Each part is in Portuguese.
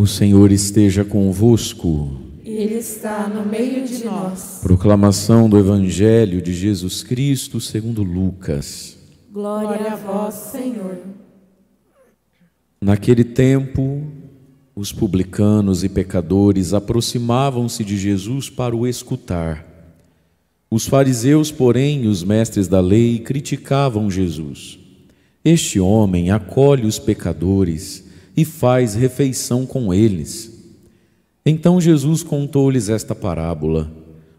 O Senhor esteja convosco. Ele está no meio de nós. Proclamação do Evangelho de Jesus Cristo segundo Lucas. Glória a vós, Senhor. Naquele tempo, os publicanos e pecadores aproximavam-se de Jesus para o escutar. Os fariseus, porém, os mestres da lei, criticavam Jesus. Este homem acolhe os pecadores e faz refeição com eles. Então Jesus contou-lhes esta parábola: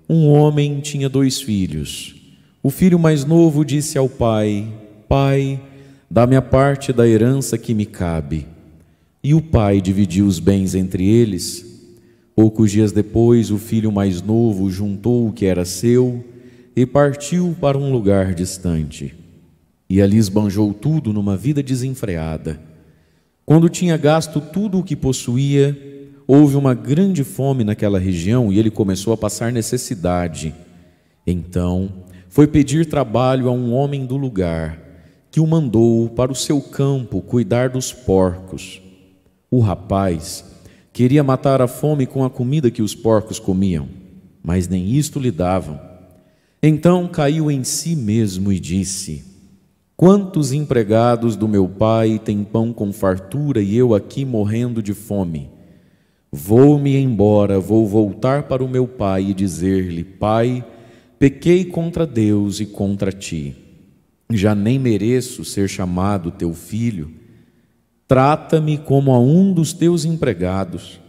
Um homem tinha dois filhos. O filho mais novo disse ao pai: Pai, dá-me a parte da herança que me cabe. E o pai dividiu os bens entre eles. Poucos dias depois, o filho mais novo juntou o que era seu e partiu para um lugar distante. E ali esbanjou tudo numa vida desenfreada quando tinha gasto tudo o que possuía, houve uma grande fome naquela região e ele começou a passar necessidade. Então, foi pedir trabalho a um homem do lugar, que o mandou para o seu campo cuidar dos porcos. O rapaz queria matar a fome com a comida que os porcos comiam, mas nem isto lhe davam. Então caiu em si mesmo e disse: Quantos empregados do meu pai têm pão com fartura e eu aqui morrendo de fome? Vou-me embora, vou voltar para o meu pai e dizer-lhe: Pai, pequei contra Deus e contra ti. Já nem mereço ser chamado teu filho. Trata-me como a um dos teus empregados.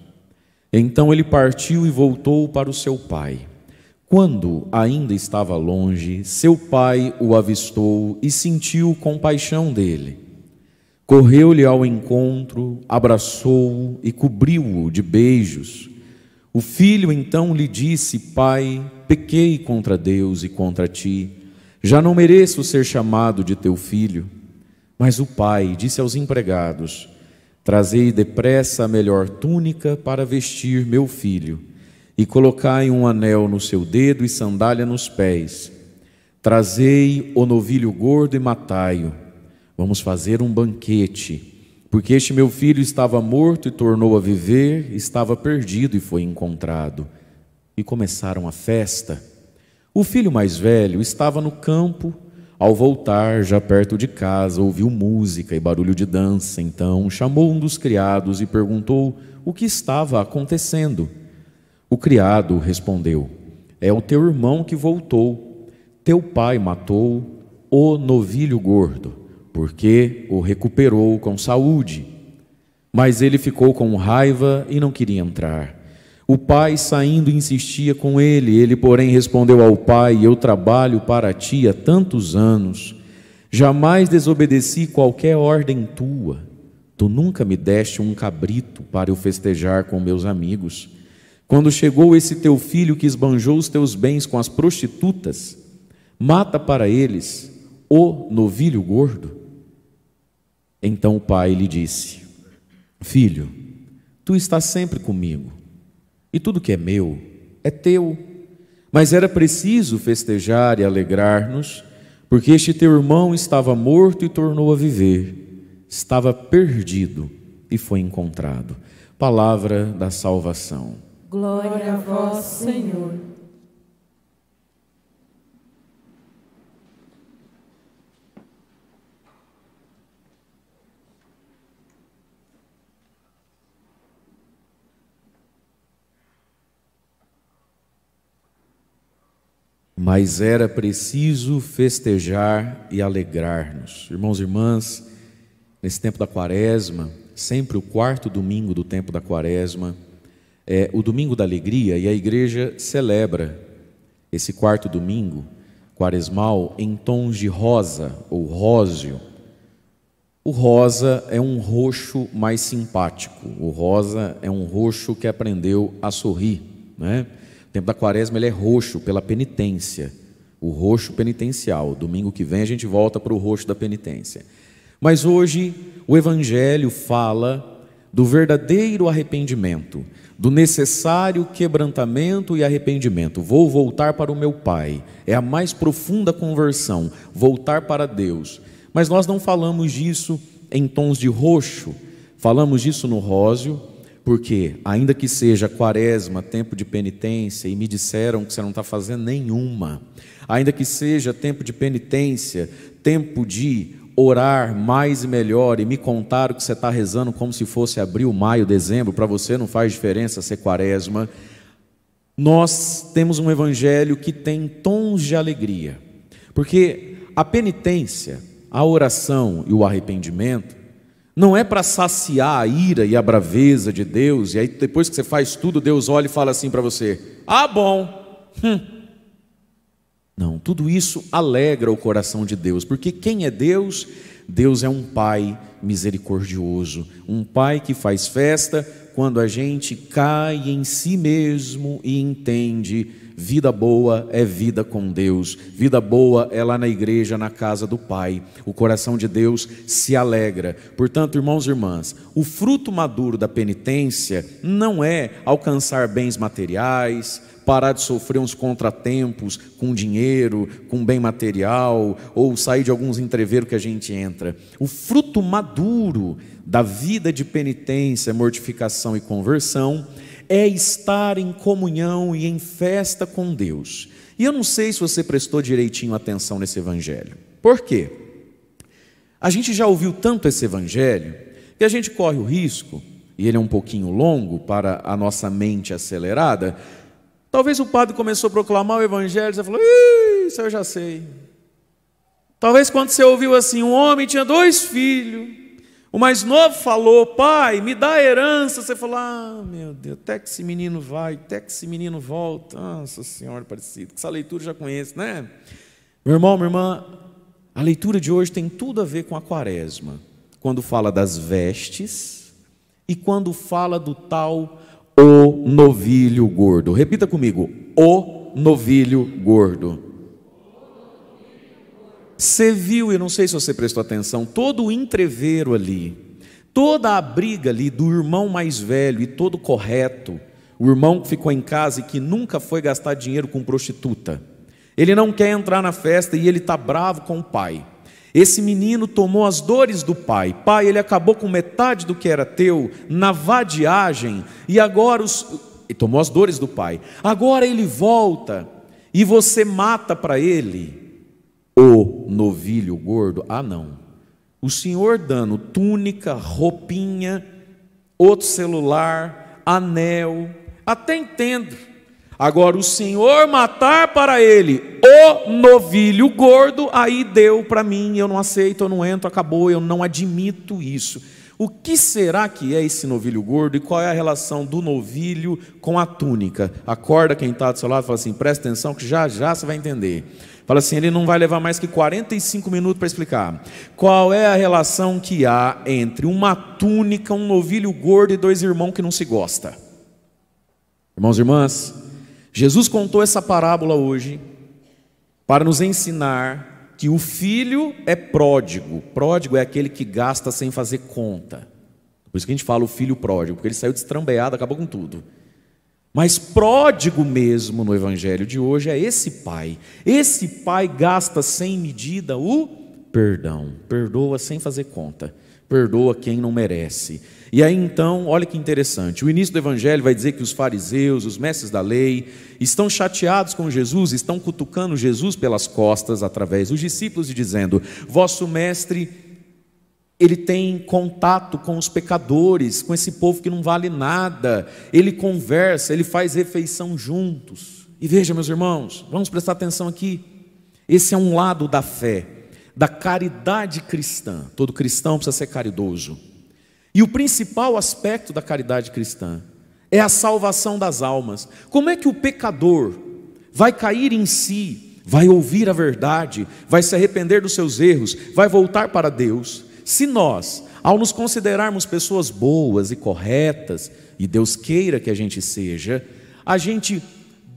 Então ele partiu e voltou para o seu pai. Quando ainda estava longe, seu pai o avistou e sentiu compaixão dele. Correu-lhe ao encontro, abraçou-o e cobriu-o de beijos. O filho então lhe disse: Pai, pequei contra Deus e contra ti. Já não mereço ser chamado de teu filho. Mas o pai disse aos empregados: Trazei depressa a melhor túnica para vestir meu filho e colocai um anel no seu dedo e sandália nos pés. Trazei o novilho gordo e matai-o. Vamos fazer um banquete, porque este meu filho estava morto e tornou a viver, estava perdido e foi encontrado. E começaram a festa. O filho mais velho estava no campo. Ao voltar, já perto de casa, ouviu música e barulho de dança. Então chamou um dos criados e perguntou o que estava acontecendo. O criado respondeu: É o teu irmão que voltou. Teu pai matou o novilho gordo, porque o recuperou com saúde. Mas ele ficou com raiva e não queria entrar. O pai, saindo, insistia com ele. Ele, porém, respondeu ao pai: Eu trabalho para ti há tantos anos. Jamais desobedeci qualquer ordem tua. Tu nunca me deste um cabrito para eu festejar com meus amigos. Quando chegou esse teu filho que esbanjou os teus bens com as prostitutas, mata para eles o novilho gordo. Então o pai lhe disse: Filho, tu estás sempre comigo, e tudo que é meu é teu. Mas era preciso festejar e alegrar-nos, porque este teu irmão estava morto e tornou a viver, estava perdido e foi encontrado. Palavra da salvação. Glória a vós, Senhor. Mas era preciso festejar e alegrar-nos. Irmãos e irmãs, nesse tempo da quaresma, sempre o quarto domingo do tempo da quaresma, é o Domingo da Alegria e a igreja celebra esse quarto domingo quaresmal em tons de rosa ou róseo. O rosa é um roxo mais simpático, o rosa é um roxo que aprendeu a sorrir. Né? O tempo da quaresma ele é roxo pela penitência, o roxo penitencial. Domingo que vem a gente volta para o roxo da penitência. Mas hoje o Evangelho fala do verdadeiro arrependimento, do necessário quebrantamento e arrependimento. Vou voltar para o meu Pai. É a mais profunda conversão, voltar para Deus. Mas nós não falamos disso em tons de roxo, falamos disso no róseo, porque, ainda que seja quaresma, tempo de penitência, e me disseram que você não está fazendo nenhuma, ainda que seja tempo de penitência, tempo de orar mais e melhor e me contar o que você está rezando como se fosse abril, maio, dezembro, para você não faz diferença ser quaresma. Nós temos um evangelho que tem tons de alegria, porque a penitência, a oração e o arrependimento não é para saciar a ira e a braveza de Deus, e aí depois que você faz tudo, Deus olha e fala assim para você: Ah, bom, hum, não, tudo isso alegra o coração de Deus, porque quem é Deus? Deus é um Pai misericordioso, um Pai que faz festa quando a gente cai em si mesmo e entende vida boa é vida com Deus, vida boa é lá na igreja, na casa do Pai. O coração de Deus se alegra. Portanto, irmãos e irmãs, o fruto maduro da penitência não é alcançar bens materiais, parar de sofrer uns contratempos com dinheiro, com bem material, ou sair de alguns entreveros que a gente entra. O fruto maduro da vida de penitência, mortificação e conversão é estar em comunhão e em festa com Deus. E eu não sei se você prestou direitinho atenção nesse evangelho. Por quê? A gente já ouviu tanto esse evangelho que a gente corre o risco, e ele é um pouquinho longo para a nossa mente acelerada, Talvez o padre começou a proclamar o evangelho, você falou, isso eu já sei. Talvez quando você ouviu assim, um homem tinha dois filhos, o mais novo falou, pai, me dá a herança. Você falou, ah, meu Deus, até que esse menino vai, até que esse menino volta. Nossa Senhora parecida, essa leitura já conheço, né? Meu irmão, minha irmã, a leitura de hoje tem tudo a ver com a quaresma, quando fala das vestes e quando fala do tal o novilho gordo. Repita comigo: o novilho gordo. Você viu, e não sei se você prestou atenção, todo o entreveiro ali, toda a briga ali do irmão mais velho e todo correto, o irmão que ficou em casa e que nunca foi gastar dinheiro com prostituta. Ele não quer entrar na festa e ele está bravo com o pai. Esse menino tomou as dores do pai. Pai, ele acabou com metade do que era teu na vadiagem e agora os... tomou as dores do pai. Agora ele volta e você mata para ele o novilho gordo. Ah, não. O senhor dando túnica, roupinha, outro celular, anel, até entendo. Agora, o Senhor matar para ele o novilho gordo, aí deu para mim, eu não aceito, eu não entro, acabou, eu não admito isso. O que será que é esse novilho gordo e qual é a relação do novilho com a túnica? Acorda quem está do seu lado e fala assim: presta atenção que já já você vai entender. Fala assim: ele não vai levar mais que 45 minutos para explicar. Qual é a relação que há entre uma túnica, um novilho gordo e dois irmãos que não se gostam? Irmãos e irmãs, Jesus contou essa parábola hoje para nos ensinar que o filho é pródigo. Pródigo é aquele que gasta sem fazer conta. Por isso que a gente fala o filho pródigo, porque ele saiu destrambeado, acabou com tudo. Mas pródigo mesmo no evangelho de hoje é esse pai. Esse pai gasta sem medida o perdão, perdoa sem fazer conta, perdoa quem não merece. E aí então, olha que interessante, o início do evangelho vai dizer que os fariseus, os mestres da lei, estão chateados com Jesus, estão cutucando Jesus pelas costas através dos discípulos e dizendo: "Vosso mestre ele tem contato com os pecadores, com esse povo que não vale nada, ele conversa, ele faz refeição juntos. E veja, meus irmãos, vamos prestar atenção aqui. Esse é um lado da fé, da caridade cristã. Todo cristão precisa ser caridoso. E o principal aspecto da caridade cristã é a salvação das almas. Como é que o pecador vai cair em si, vai ouvir a verdade, vai se arrepender dos seus erros, vai voltar para Deus, se nós, ao nos considerarmos pessoas boas e corretas, e Deus queira que a gente seja, a gente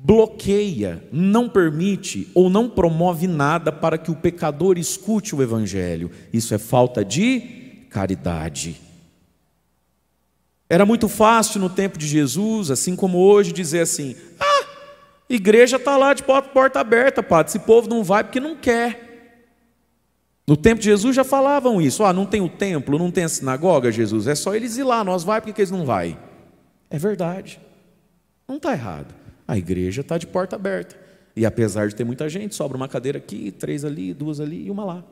bloqueia, não permite ou não promove nada para que o pecador escute o Evangelho. Isso é falta de caridade. Era muito fácil no tempo de Jesus, assim como hoje, dizer assim: ah, igreja está lá de porta, aberta, padre, esse povo não vai porque não quer. No tempo de Jesus já falavam isso: ah, não tem o templo, não tem a sinagoga, Jesus, é só eles ir lá, nós vai porque eles não vai. É verdade, não está errado. A igreja está de porta aberta. E apesar de ter muita gente, sobra uma cadeira aqui, três ali, duas ali e uma lá.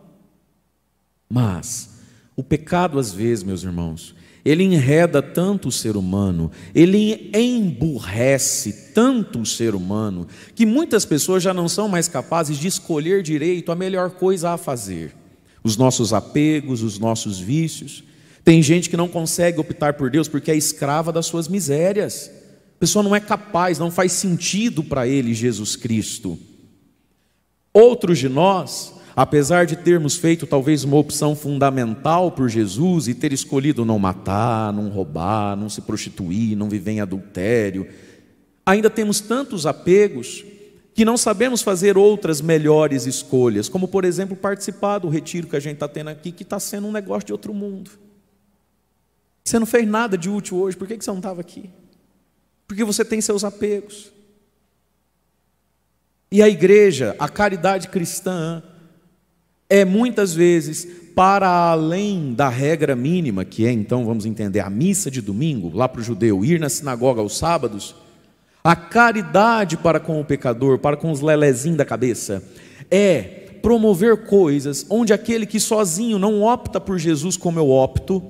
Mas o pecado, às vezes, meus irmãos, ele enreda tanto o ser humano, ele emburrece tanto o ser humano, que muitas pessoas já não são mais capazes de escolher direito a melhor coisa a fazer. Os nossos apegos, os nossos vícios. Tem gente que não consegue optar por Deus porque é escrava das suas misérias. A pessoa não é capaz, não faz sentido para ele Jesus Cristo. Outros de nós apesar de termos feito talvez uma opção fundamental por Jesus e ter escolhido não matar, não roubar, não se prostituir, não viver em adultério, ainda temos tantos apegos que não sabemos fazer outras melhores escolhas, como por exemplo participar do retiro que a gente está tendo aqui, que está sendo um negócio de outro mundo. Você não fez nada de útil hoje, por que você não estava aqui? Porque você tem seus apegos. E a igreja, a caridade cristã, é muitas vezes para além da regra mínima, que é então, vamos entender, a missa de domingo, lá para o judeu, ir na sinagoga aos sábados, a caridade para com o pecador, para com os lelezinhos da cabeça, é promover coisas onde aquele que sozinho não opta por Jesus como eu opto,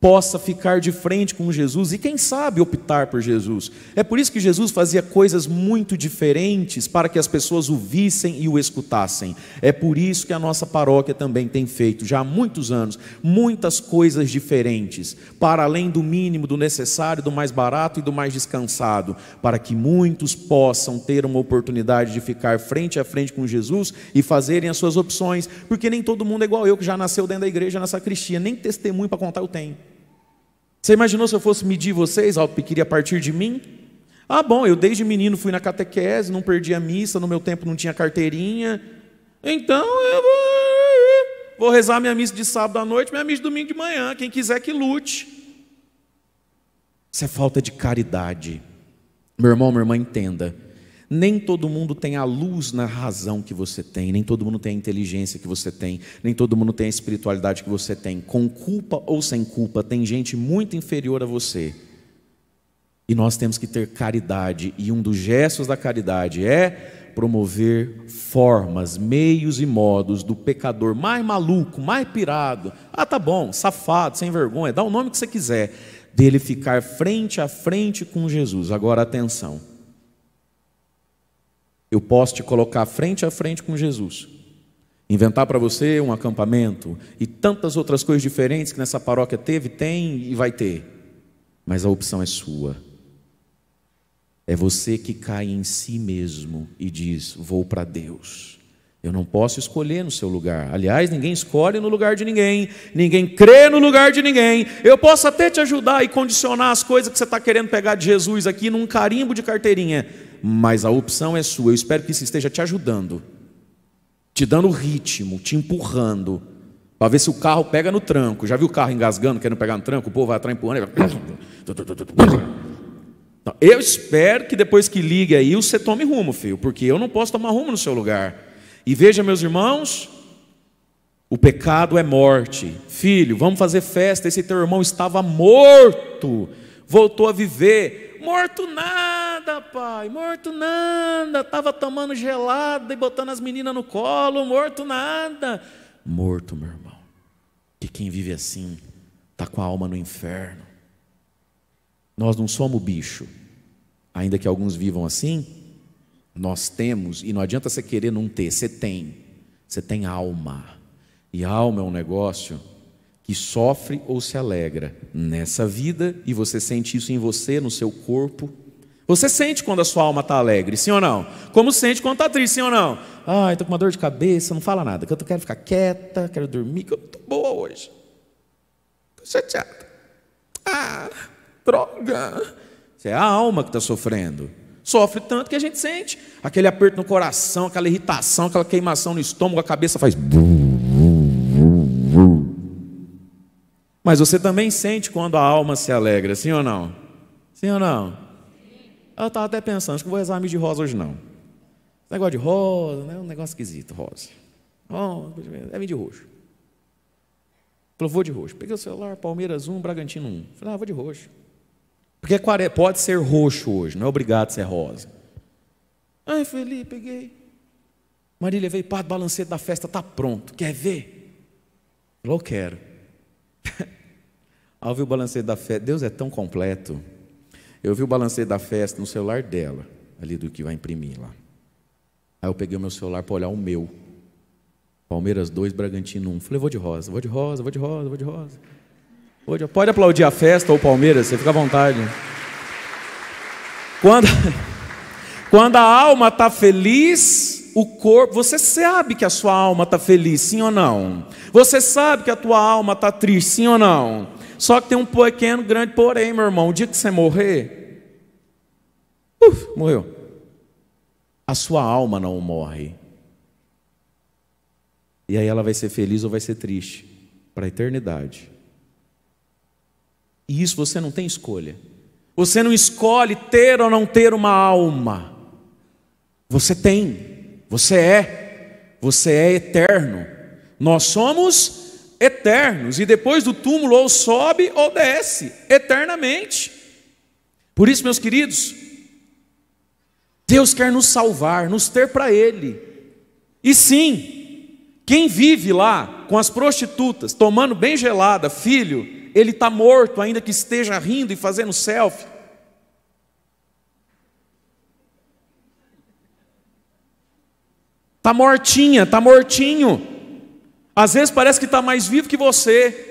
possa ficar de frente com Jesus e, quem sabe, optar por Jesus. É por isso que Jesus fazia coisas muito diferentes para que as pessoas o vissem e o escutassem. É por isso que a nossa paróquia também tem feito, já há muitos anos, muitas coisas diferentes, para além do mínimo, do necessário, do mais barato e do mais descansado, para que muitos possam ter uma oportunidade de ficar frente a frente com Jesus e fazerem as suas opções, porque nem todo mundo é igual eu que já nasceu dentro da igreja, na sacristia, nem testemunho para contar eu tenho. Você imaginou se eu fosse medir vocês, algo que queria partir de mim? Ah, bom, eu desde menino fui na catequese, não perdi a missa, no meu tempo não tinha carteirinha. Então eu vou, vou rezar minha missa de sábado à noite, minha missa de domingo de manhã. Quem quiser que lute. Isso é falta de caridade. Meu irmão, minha irmã, entenda. Nem todo mundo tem a luz na razão que você tem, nem todo mundo tem a inteligência que você tem, nem todo mundo tem a espiritualidade que você tem. Com culpa ou sem culpa, tem gente muito inferior a você. E nós temos que ter caridade, e um dos gestos da caridade é promover formas, meios e modos do pecador mais maluco, mais pirado, ah, tá bom, safado, sem vergonha, dá o nome que você quiser, dele ficar frente a frente com Jesus. Agora, atenção eu posso te colocar frente a frente com Jesus. Inventar para você um acampamento e tantas outras coisas diferentes que nessa paróquia teve, tem e vai ter. Mas a opção é sua. É você que cai em si mesmo e diz: Vou para Deus. Eu não posso escolher no seu lugar. Aliás, ninguém escolhe no lugar de ninguém, ninguém crê no lugar de ninguém. Eu posso até te ajudar e condicionar as coisas que você está querendo pegar de Jesus aqui num carimbo de carteirinha mas a opção é sua. Eu espero que isso esteja te ajudando, te dando ritmo, te empurrando, para ver se o carro pega no tranco. Já viu o carro engasgando, querendo pegar no tranco? O povo vai atrás empurrando. Então, eu espero que depois que ligue aí, você tome rumo, filho, porque eu não posso tomar rumo no seu lugar. E veja, meus irmãos, o pecado é morte. Filho, vamos fazer festa. Esse teu irmão estava morto, voltou a viver Morto nada, pai, morto nada. Estava tomando gelada e botando as meninas no colo, morto nada. Morto, meu irmão. Que quem vive assim está com a alma no inferno. Nós não somos bicho. Ainda que alguns vivam assim, nós temos, e não adianta você querer não ter, você tem. Você tem alma. E alma é um negócio que sofre ou se alegra nessa vida, e você sente isso em você, no seu corpo. Você sente quando a sua alma está alegre, sim ou não? Como sente quando está triste, sim ou não? Ah, estou com uma dor de cabeça, não fala nada, que eu quero ficar quieta, quero dormir, que eu estou boa hoje. Estou chateada. Ah, droga. Isso é a alma que está sofrendo. Sofre tanto que a gente sente aquele aperto no coração, aquela irritação, aquela queimação no estômago, a cabeça faz. Bum. Mas você também sente quando a alma se alegra, sim ou não? Sim ou não? Eu estava até pensando, acho que vou rezar de rosa hoje não. Esse negócio de rosa, né? um negócio esquisito, rosa. Bom, é de roxo. Falou, vou de roxo. Peguei o celular, Palmeiras 1, Bragantino 1. Falei, ah, vou de roxo. Porque é pode ser roxo hoje, não é obrigado a ser rosa. Ai, Felipe, peguei. Marília veio, pá, do balanceiro da festa tá pronto. Quer ver? Falou, quero. Ao ouvir o balanceio da festa, Deus é tão completo. Eu vi o balanceio da festa no celular dela, ali do que vai imprimir lá. Aí eu peguei o meu celular para olhar o meu. Palmeiras 2, Bragantino 1. Um. Falei, vou de rosa, vou de rosa, vou de rosa, vou de rosa. Vou de... Pode aplaudir a festa ou o Palmeiras, você fica à vontade. Quando, quando a alma está feliz, o corpo. Você sabe que a sua alma está feliz, sim ou não? Você sabe que a tua alma está triste, sim ou não? Só que tem um pequeno, grande porém, meu irmão. O dia que você morrer, uf, morreu. A sua alma não morre. E aí ela vai ser feliz ou vai ser triste para a eternidade. E isso você não tem escolha. Você não escolhe ter ou não ter uma alma. Você tem, você é, você é eterno. Nós somos eternos, e depois do túmulo ou sobe ou desce eternamente. Por isso, meus queridos, Deus quer nos salvar, nos ter para Ele. E sim, quem vive lá com as prostitutas, tomando bem gelada, filho, ele está morto, ainda que esteja rindo e fazendo selfie. Está mortinha, está mortinho. Às vezes parece que está mais vivo que você.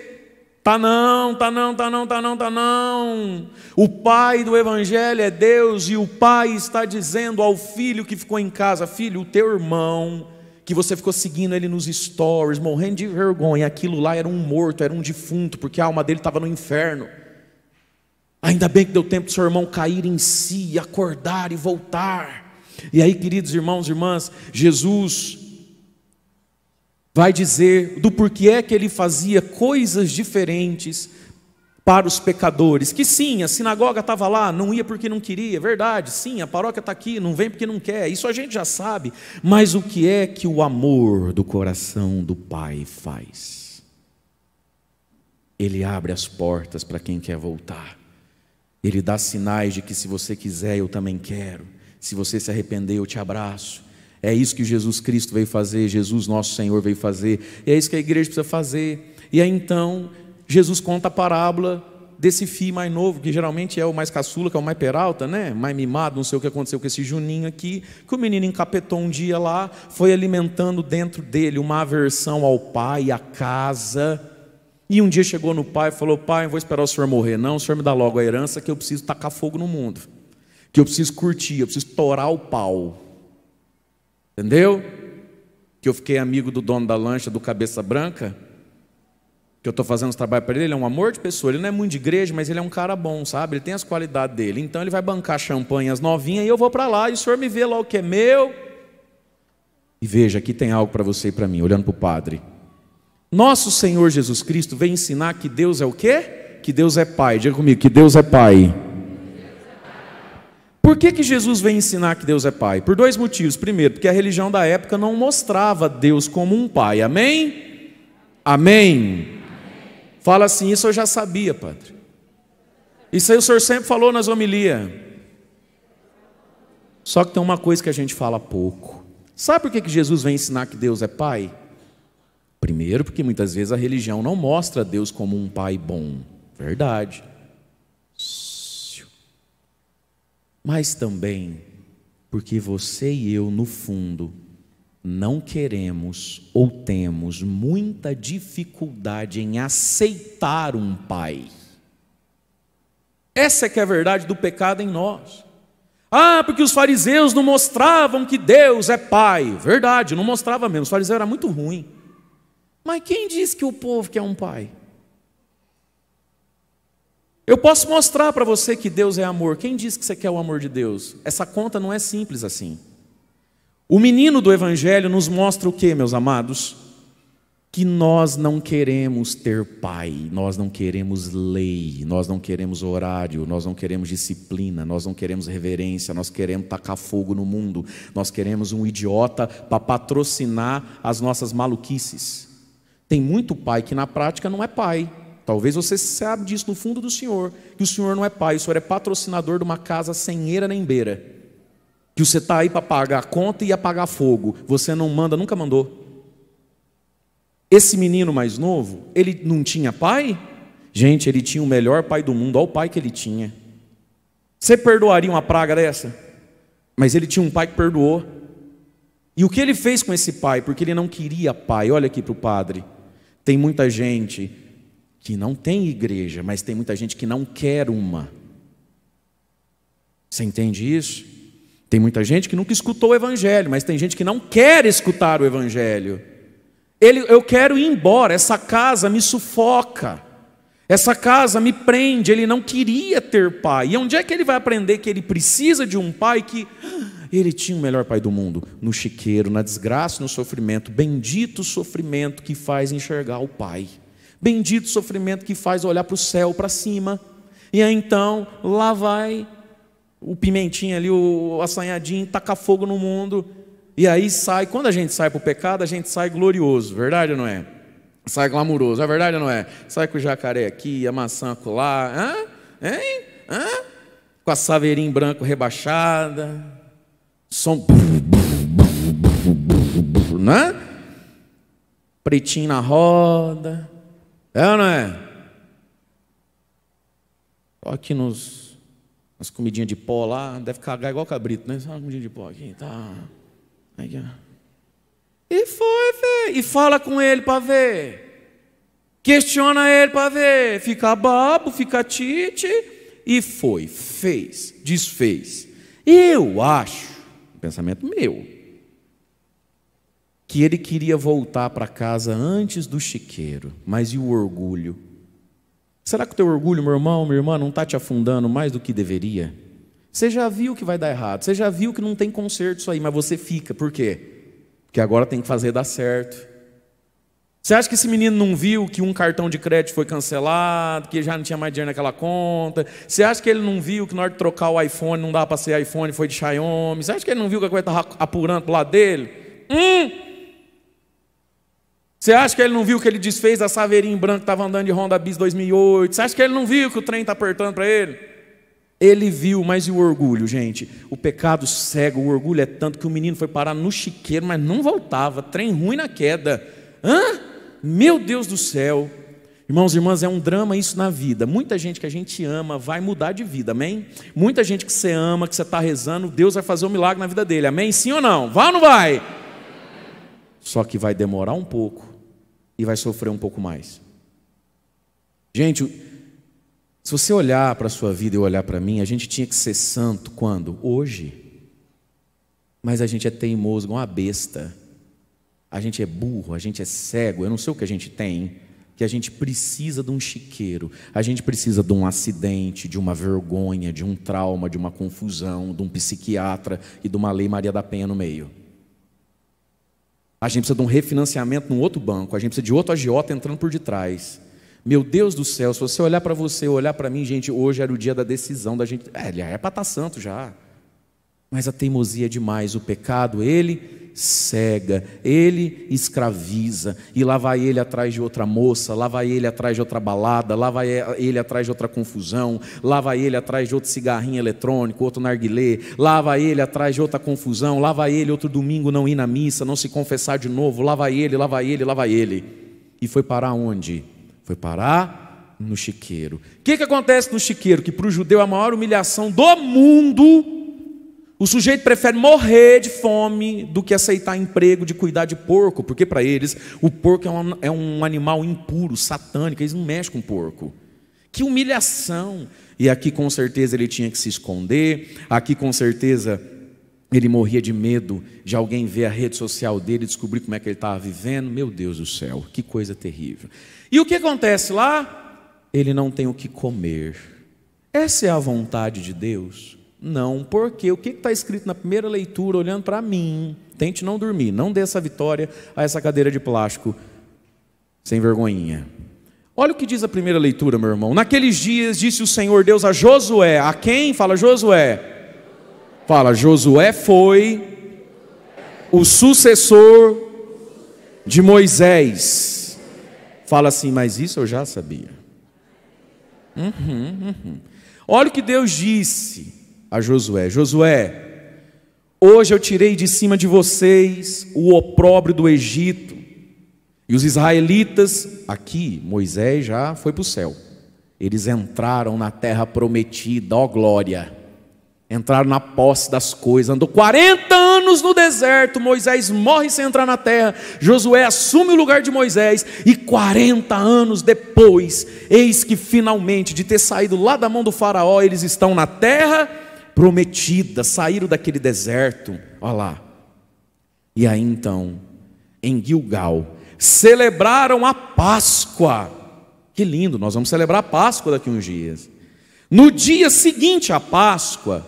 Tá não, tá não, tá não, tá não, tá não. O pai do evangelho é Deus e o pai está dizendo ao filho que ficou em casa, filho, o teu irmão que você ficou seguindo ele nos stories, morrendo de vergonha, aquilo lá era um morto, era um defunto, porque a alma dele estava no inferno. Ainda bem que deu tempo do seu irmão cair em si, acordar e voltar. E aí, queridos irmãos e irmãs, Jesus vai dizer do porquê é que ele fazia coisas diferentes para os pecadores. Que sim, a sinagoga estava lá, não ia porque não queria, é verdade. Sim, a paróquia está aqui, não vem porque não quer. Isso a gente já sabe. Mas o que é que o amor do coração do Pai faz? Ele abre as portas para quem quer voltar. Ele dá sinais de que se você quiser, eu também quero. Se você se arrepender, eu te abraço. É isso que Jesus Cristo veio fazer, Jesus nosso Senhor veio fazer, e é isso que a igreja precisa fazer. E aí então, Jesus conta a parábola desse filho mais novo, que geralmente é o mais caçula, que é o mais peralta, né? Mais mimado, não sei o que aconteceu com esse Juninho aqui, que o menino encapetou um dia lá, foi alimentando dentro dele uma aversão ao pai, à casa. E um dia chegou no pai e falou: Pai, não vou esperar o senhor morrer, não, o senhor me dá logo a herança que eu preciso tacar fogo no mundo, que eu preciso curtir, eu preciso torar o pau. Entendeu? Que eu fiquei amigo do dono da lancha, do Cabeça Branca, que eu estou fazendo esse trabalho para ele, ele é um amor de pessoa, ele não é muito de igreja, mas ele é um cara bom, sabe? Ele tem as qualidades dele. Então ele vai bancar champanhas novinhas e eu vou para lá e o senhor me vê lá o que é meu. E veja, aqui tem algo para você e para mim, olhando para o padre. Nosso Senhor Jesus Cristo vem ensinar que Deus é o quê? Que Deus é Pai. Diga comigo, que Deus é Pai. Por que, que Jesus vem ensinar que Deus é pai? Por dois motivos. Primeiro, porque a religião da época não mostrava Deus como um pai. Amém? Amém. Fala assim, isso eu já sabia, padre. Isso aí o senhor sempre falou nas homilias. Só que tem uma coisa que a gente fala pouco. Sabe por que, que Jesus vem ensinar que Deus é pai? Primeiro, porque muitas vezes a religião não mostra Deus como um pai bom. Verdade. mas também porque você e eu, no fundo, não queremos ou temos muita dificuldade em aceitar um pai. Essa é que é a verdade do pecado em nós. Ah, porque os fariseus não mostravam que Deus é pai. Verdade, não mostrava mesmo. Os fariseus era muito ruim. Mas quem diz que o povo quer é um pai? Eu posso mostrar para você que Deus é amor. Quem diz que você quer o amor de Deus? Essa conta não é simples assim. O menino do Evangelho nos mostra o que, meus amados? Que nós não queremos ter pai, nós não queremos lei, nós não queremos horário, nós não queremos disciplina, nós não queremos reverência, nós queremos tacar fogo no mundo, nós queremos um idiota para patrocinar as nossas maluquices. Tem muito pai que na prática não é pai, Talvez você sabe disso no fundo do Senhor, que o Senhor não é pai, o Senhor é patrocinador de uma casa sem eira nem beira. Que você está aí para pagar a conta e apagar fogo. Você não manda, nunca mandou. Esse menino mais novo, ele não tinha pai? Gente, ele tinha o melhor pai do mundo, olha o pai que ele tinha. Você perdoaria uma praga dessa? Mas ele tinha um pai que perdoou. E o que ele fez com esse pai? Porque ele não queria pai. Olha aqui para o padre. Tem muita gente que não tem igreja, mas tem muita gente que não quer uma. Você entende isso? Tem muita gente que nunca escutou o evangelho, mas tem gente que não quer escutar o evangelho. Ele, eu quero ir embora, essa casa me sufoca. Essa casa me prende, ele não queria ter pai. E onde é que ele vai aprender que ele precisa de um pai que ah, ele tinha o melhor pai do mundo? No chiqueiro, na desgraça, no sofrimento, bendito sofrimento que faz enxergar o pai. Bendito sofrimento que faz olhar para o céu, para cima. E aí então, lá vai o pimentinho ali, o assanhadinho, taca fogo no mundo. E aí sai, quando a gente sai para o pecado, a gente sai glorioso, verdade ou não é? Sai glamuroso, é verdade ou não é? Sai com o jacaré aqui, a maçã acolá, Hein? Com a saveirinha branco rebaixada, som. Né? Pretinho na roda. É ou não é? Olha aqui nos, nas comidinhas de pó lá, deve cagar igual cabrito, né? Só uma comidinha de pó aqui, tá? Aqui, e foi ver, e fala com ele para ver. Questiona ele para ver, fica babo, fica tite, e foi, fez, desfez. Eu acho, pensamento meu, que ele queria voltar para casa antes do chiqueiro, mas e o orgulho? Será que o teu orgulho, meu irmão, minha irmã, não está te afundando mais do que deveria? Você já viu que vai dar errado, você já viu que não tem conserto isso aí, mas você fica, por quê? Porque agora tem que fazer dar certo. Você acha que esse menino não viu que um cartão de crédito foi cancelado, que já não tinha mais dinheiro naquela conta? Você acha que ele não viu que na hora de trocar o iPhone não dá para ser iPhone, foi de Xiaomi? Você acha que ele não viu que a coisa estava apurando para lado dele? Hum! Você acha que ele não viu que ele desfez a saveirinha branca que estava andando de Honda Bis 2008? Você acha que ele não viu que o trem está apertando para ele? Ele viu, mas e o orgulho, gente? O pecado cega, o orgulho é tanto que o menino foi parar no chiqueiro, mas não voltava, trem ruim na queda. Hã? Meu Deus do céu. Irmãos e irmãs, é um drama isso na vida. Muita gente que a gente ama vai mudar de vida, amém? Muita gente que você ama, que você está rezando, Deus vai fazer um milagre na vida dele, amém? Sim ou não? Vai ou não vai? Só que vai demorar um pouco e vai sofrer um pouco mais. Gente, se você olhar para a sua vida e olhar para mim, a gente tinha que ser santo quando? Hoje. Mas a gente é teimoso igual uma besta. A gente é burro, a gente é cego. Eu não sei o que a gente tem, que a gente precisa de um chiqueiro, a gente precisa de um acidente, de uma vergonha, de um trauma, de uma confusão, de um psiquiatra e de uma lei Maria da Penha no meio. A gente precisa de um refinanciamento num outro banco, a gente precisa de outro agiota entrando por detrás. Meu Deus do céu, se você olhar para você, olhar para mim, gente, hoje era o dia da decisão da gente. É, ele é para estar tá santo já. Mas a teimosia é demais, o pecado, ele cega, ele escraviza, e lá vai ele atrás de outra moça, lá vai ele atrás de outra balada, lá vai ele atrás de outra confusão, lá vai ele atrás de outro cigarrinho eletrônico, outro narguilé, lá vai ele atrás de outra confusão, lá vai ele outro domingo não ir na missa, não se confessar de novo, lá vai ele, lá vai ele, lá vai ele. E foi parar onde? Foi parar no chiqueiro. O que, que acontece no chiqueiro? Que para o judeu é a maior humilhação do mundo o sujeito prefere morrer de fome do que aceitar emprego de cuidar de porco, porque para eles o porco é um, é um animal impuro, satânico, eles não mexem com porco. Que humilhação! E aqui com certeza ele tinha que se esconder, aqui com certeza ele morria de medo de alguém ver a rede social dele e descobrir como é que ele estava vivendo. Meu Deus do céu, que coisa terrível. E o que acontece lá? Ele não tem o que comer. Essa é a vontade de Deus. Não, porque o que está escrito na primeira leitura, olhando para mim, tente não dormir, não dê essa vitória a essa cadeira de plástico sem vergonhinha. Olha o que diz a primeira leitura, meu irmão. Naqueles dias disse o Senhor Deus a Josué. A quem? Fala Josué. Fala, Josué foi o sucessor de Moisés. Fala assim, mas isso eu já sabia. Uhum, uhum. Olha o que Deus disse a Josué: Josué, hoje eu tirei de cima de vocês o opróbrio do Egito. E os israelitas, aqui Moisés já foi para o céu. Eles entraram na terra prometida, ó glória. Entraram na posse das coisas. Andou 40 anos no deserto. Moisés morre sem entrar na terra. Josué assume o lugar de Moisés. E 40 anos depois, eis que finalmente, de ter saído lá da mão do Faraó, eles estão na terra prometida, saíram daquele deserto, olha lá. E aí então, em Gilgal, celebraram a Páscoa. Que lindo, nós vamos celebrar a Páscoa daqui a uns dias. No dia seguinte à Páscoa,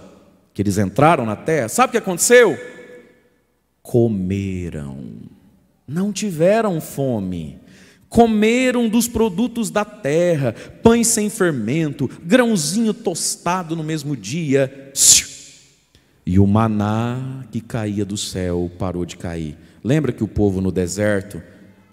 que eles entraram na terra, sabe o que aconteceu? Comeram, não tiveram fome comeram dos produtos da terra, pães sem fermento, grãozinho tostado no mesmo dia. E o maná que caía do céu parou de cair. Lembra que o povo no deserto,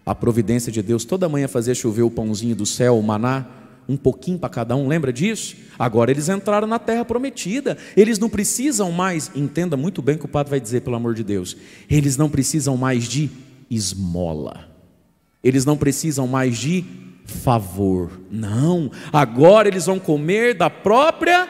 a providência de Deus toda manhã fazia chover o pãozinho do céu, o maná? um pouquinho para cada um, lembra disso? Agora eles entraram na terra prometida, eles não precisam mais, entenda muito bem o que o padre vai dizer, pelo amor de Deus, eles não precisam mais de esmola. Eles não precisam mais de favor. Não, agora eles vão comer da própria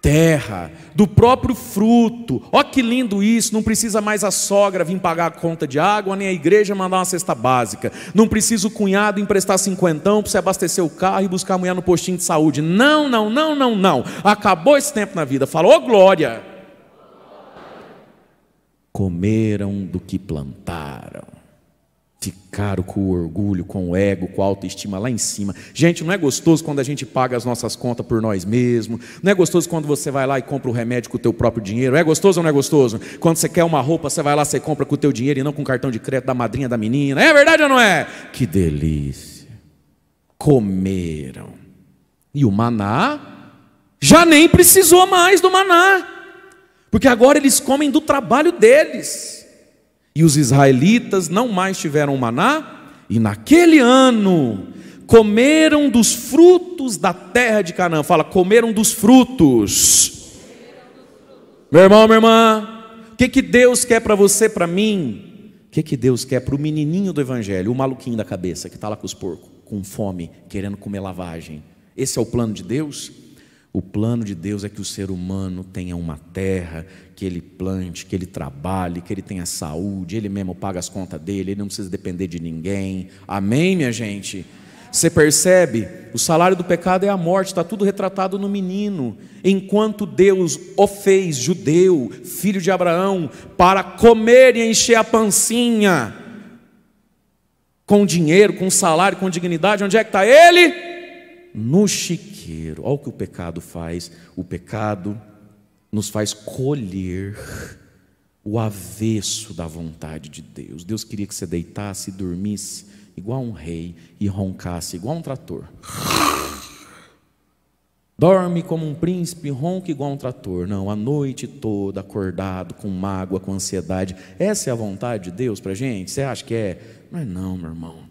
terra, do próprio fruto. Ó que lindo isso, não precisa mais a sogra vir pagar a conta de água, nem a igreja mandar uma cesta básica. Não precisa o cunhado emprestar cinquentão para se abastecer o carro e buscar a mulher no postinho de saúde. Não, não, não, não, não. Acabou esse tempo na vida. Falou glória. Comeram do que plantaram. Ficaram com o orgulho, com o ego, com a autoestima lá em cima. Gente, não é gostoso quando a gente paga as nossas contas por nós mesmos. Não é gostoso quando você vai lá e compra o remédio com o teu próprio dinheiro. É gostoso ou não é gostoso? Quando você quer uma roupa, você vai lá, você compra com o teu dinheiro e não com o cartão de crédito da madrinha da menina. É verdade ou não é? Que delícia. Comeram. E o maná já nem precisou mais do maná. Porque agora eles comem do trabalho deles. E os israelitas não mais tiveram maná, e naquele ano comeram dos frutos da terra de Canaã. Fala, comeram dos frutos. Meu irmão, minha irmã, o que, que Deus quer para você, para mim? O que, que Deus quer para o menininho do Evangelho, o maluquinho da cabeça que está lá com os porcos, com fome, querendo comer lavagem? Esse é o plano de Deus? O plano de Deus é que o ser humano tenha uma terra que ele plante, que ele trabalhe, que ele tenha saúde, ele mesmo paga as contas dele, ele não precisa depender de ninguém. Amém, minha gente? Você percebe? O salário do pecado é a morte, está tudo retratado no menino. Enquanto Deus o fez judeu, filho de Abraão, para comer e encher a pancinha, com dinheiro, com salário, com dignidade, onde é que está ele? No chiqueiro. Olha o que o pecado faz. O pecado nos faz colher o avesso da vontade de Deus. Deus queria que você deitasse e dormisse igual um rei e roncasse igual um trator. Dorme como um príncipe, ronca igual um trator. Não, a noite toda acordado, com mágoa, com ansiedade. Essa é a vontade de Deus para gente? Você acha que é? Mas não, meu irmão.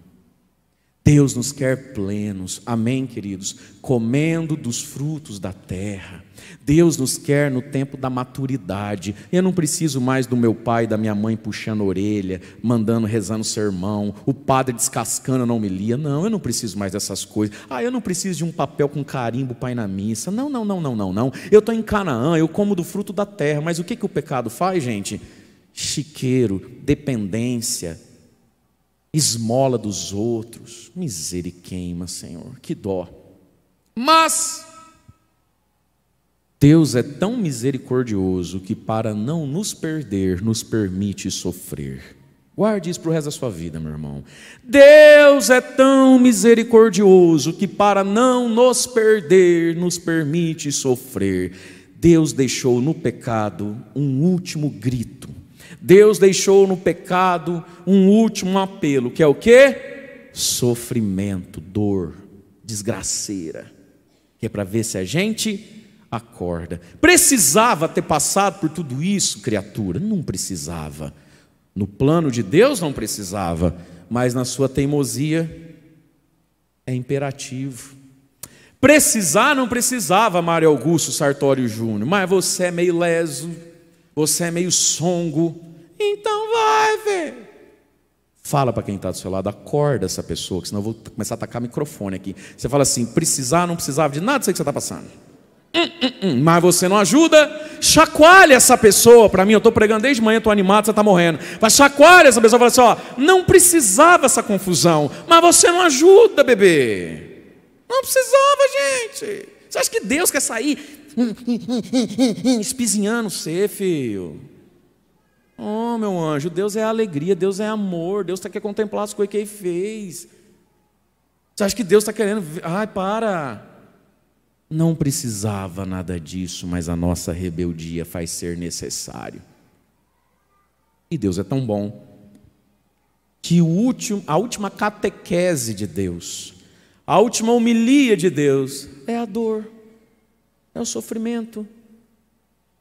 Deus nos quer plenos, amém, queridos? Comendo dos frutos da terra. Deus nos quer no tempo da maturidade. Eu não preciso mais do meu pai e da minha mãe puxando a orelha, mandando, rezando sermão, o padre descascando não me lia. Não, eu não preciso mais dessas coisas. Ah, eu não preciso de um papel com carimbo pai na missa. Não, não, não, não, não, não. Eu estou em Canaã, eu como do fruto da terra. Mas o que, que o pecado faz, gente? Chiqueiro, dependência, esmola dos outros. misericórdia, Senhor, que dó. Mas Deus é tão misericordioso que, para não nos perder, nos permite sofrer. Guarde isso para o resto da sua vida, meu irmão. Deus é tão misericordioso que, para não nos perder, nos permite sofrer. Deus deixou no pecado um último grito Deus deixou no pecado um último apelo, que é o que? Sofrimento, dor, desgraceira, que é para ver se a gente acorda. Precisava ter passado por tudo isso, criatura? Não precisava. No plano de Deus não precisava, mas na sua teimosia é imperativo. Precisar não precisava, Mário Augusto Sartório Júnior, mas você é meio leso, você é meio songo, então vai, ver. Fala para quem está do seu lado, acorda essa pessoa, que senão eu vou começar a atacar microfone aqui. Você fala assim: precisar, não precisava de nada, sei que você está passando. Hum, hum, hum. Mas você não ajuda, chacoalha essa pessoa. Para mim, eu estou pregando desde manhã, estou animado, você está morrendo. Mas chacoalha essa pessoa e fala assim: ó, não precisava essa confusão, mas você não ajuda, bebê. Não precisava, gente. Você acha que Deus quer sair espizinhando você, filho? Oh, meu anjo, Deus é alegria, Deus é amor, Deus está querendo contemplar as coisas que ele fez. Você acha que Deus está querendo. Ai, para! Não precisava nada disso, mas a nossa rebeldia faz ser necessário. E Deus é tão bom que último, a última catequese de Deus, a última homilia de Deus é a dor, é o sofrimento,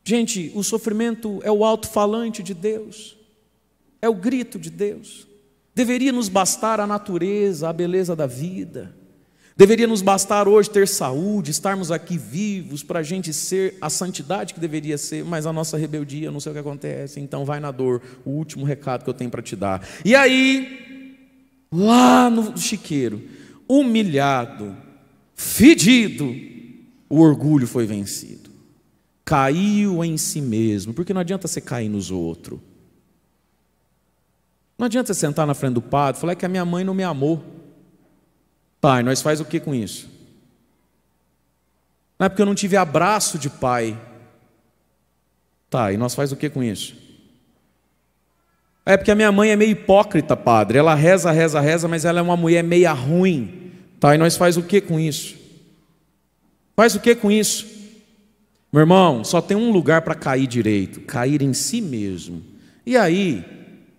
Gente, o sofrimento é o alto-falante de Deus, é o grito de Deus. Deveria nos bastar a natureza, a beleza da vida. Deveria nos bastar hoje ter saúde, estarmos aqui vivos para a gente ser a santidade que deveria ser, mas a nossa rebeldia, não sei o que acontece, então vai na dor. O último recado que eu tenho para te dar. E aí, lá no chiqueiro, humilhado, fedido, o orgulho foi vencido caiu em si mesmo, porque não adianta você cair nos outros. Não adianta você sentar na frente do padre e falar é que a minha mãe não me amou. Pai, nós faz o que com isso? Não é porque eu não tive abraço de pai. Tá, e nós faz o que com isso? É porque a minha mãe é meio hipócrita, padre. Ela reza, reza, reza, mas ela é uma mulher meia ruim. Tá, e nós faz o que com isso? Faz o que com isso? Meu irmão, só tem um lugar para cair direito: cair em si mesmo. E aí,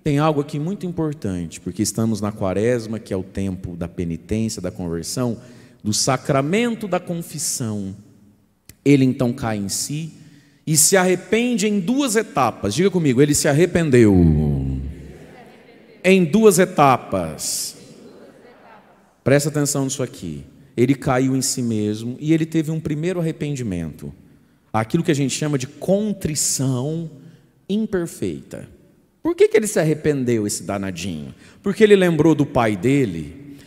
tem algo aqui muito importante, porque estamos na quaresma, que é o tempo da penitência, da conversão, do sacramento da confissão. Ele então cai em si e se arrepende em duas etapas. Diga comigo, ele se arrependeu. Em duas etapas. Presta atenção nisso aqui. Ele caiu em si mesmo e ele teve um primeiro arrependimento aquilo que a gente chama de contrição imperfeita. Por que, que ele se arrependeu, esse danadinho? Porque ele lembrou do pai dele,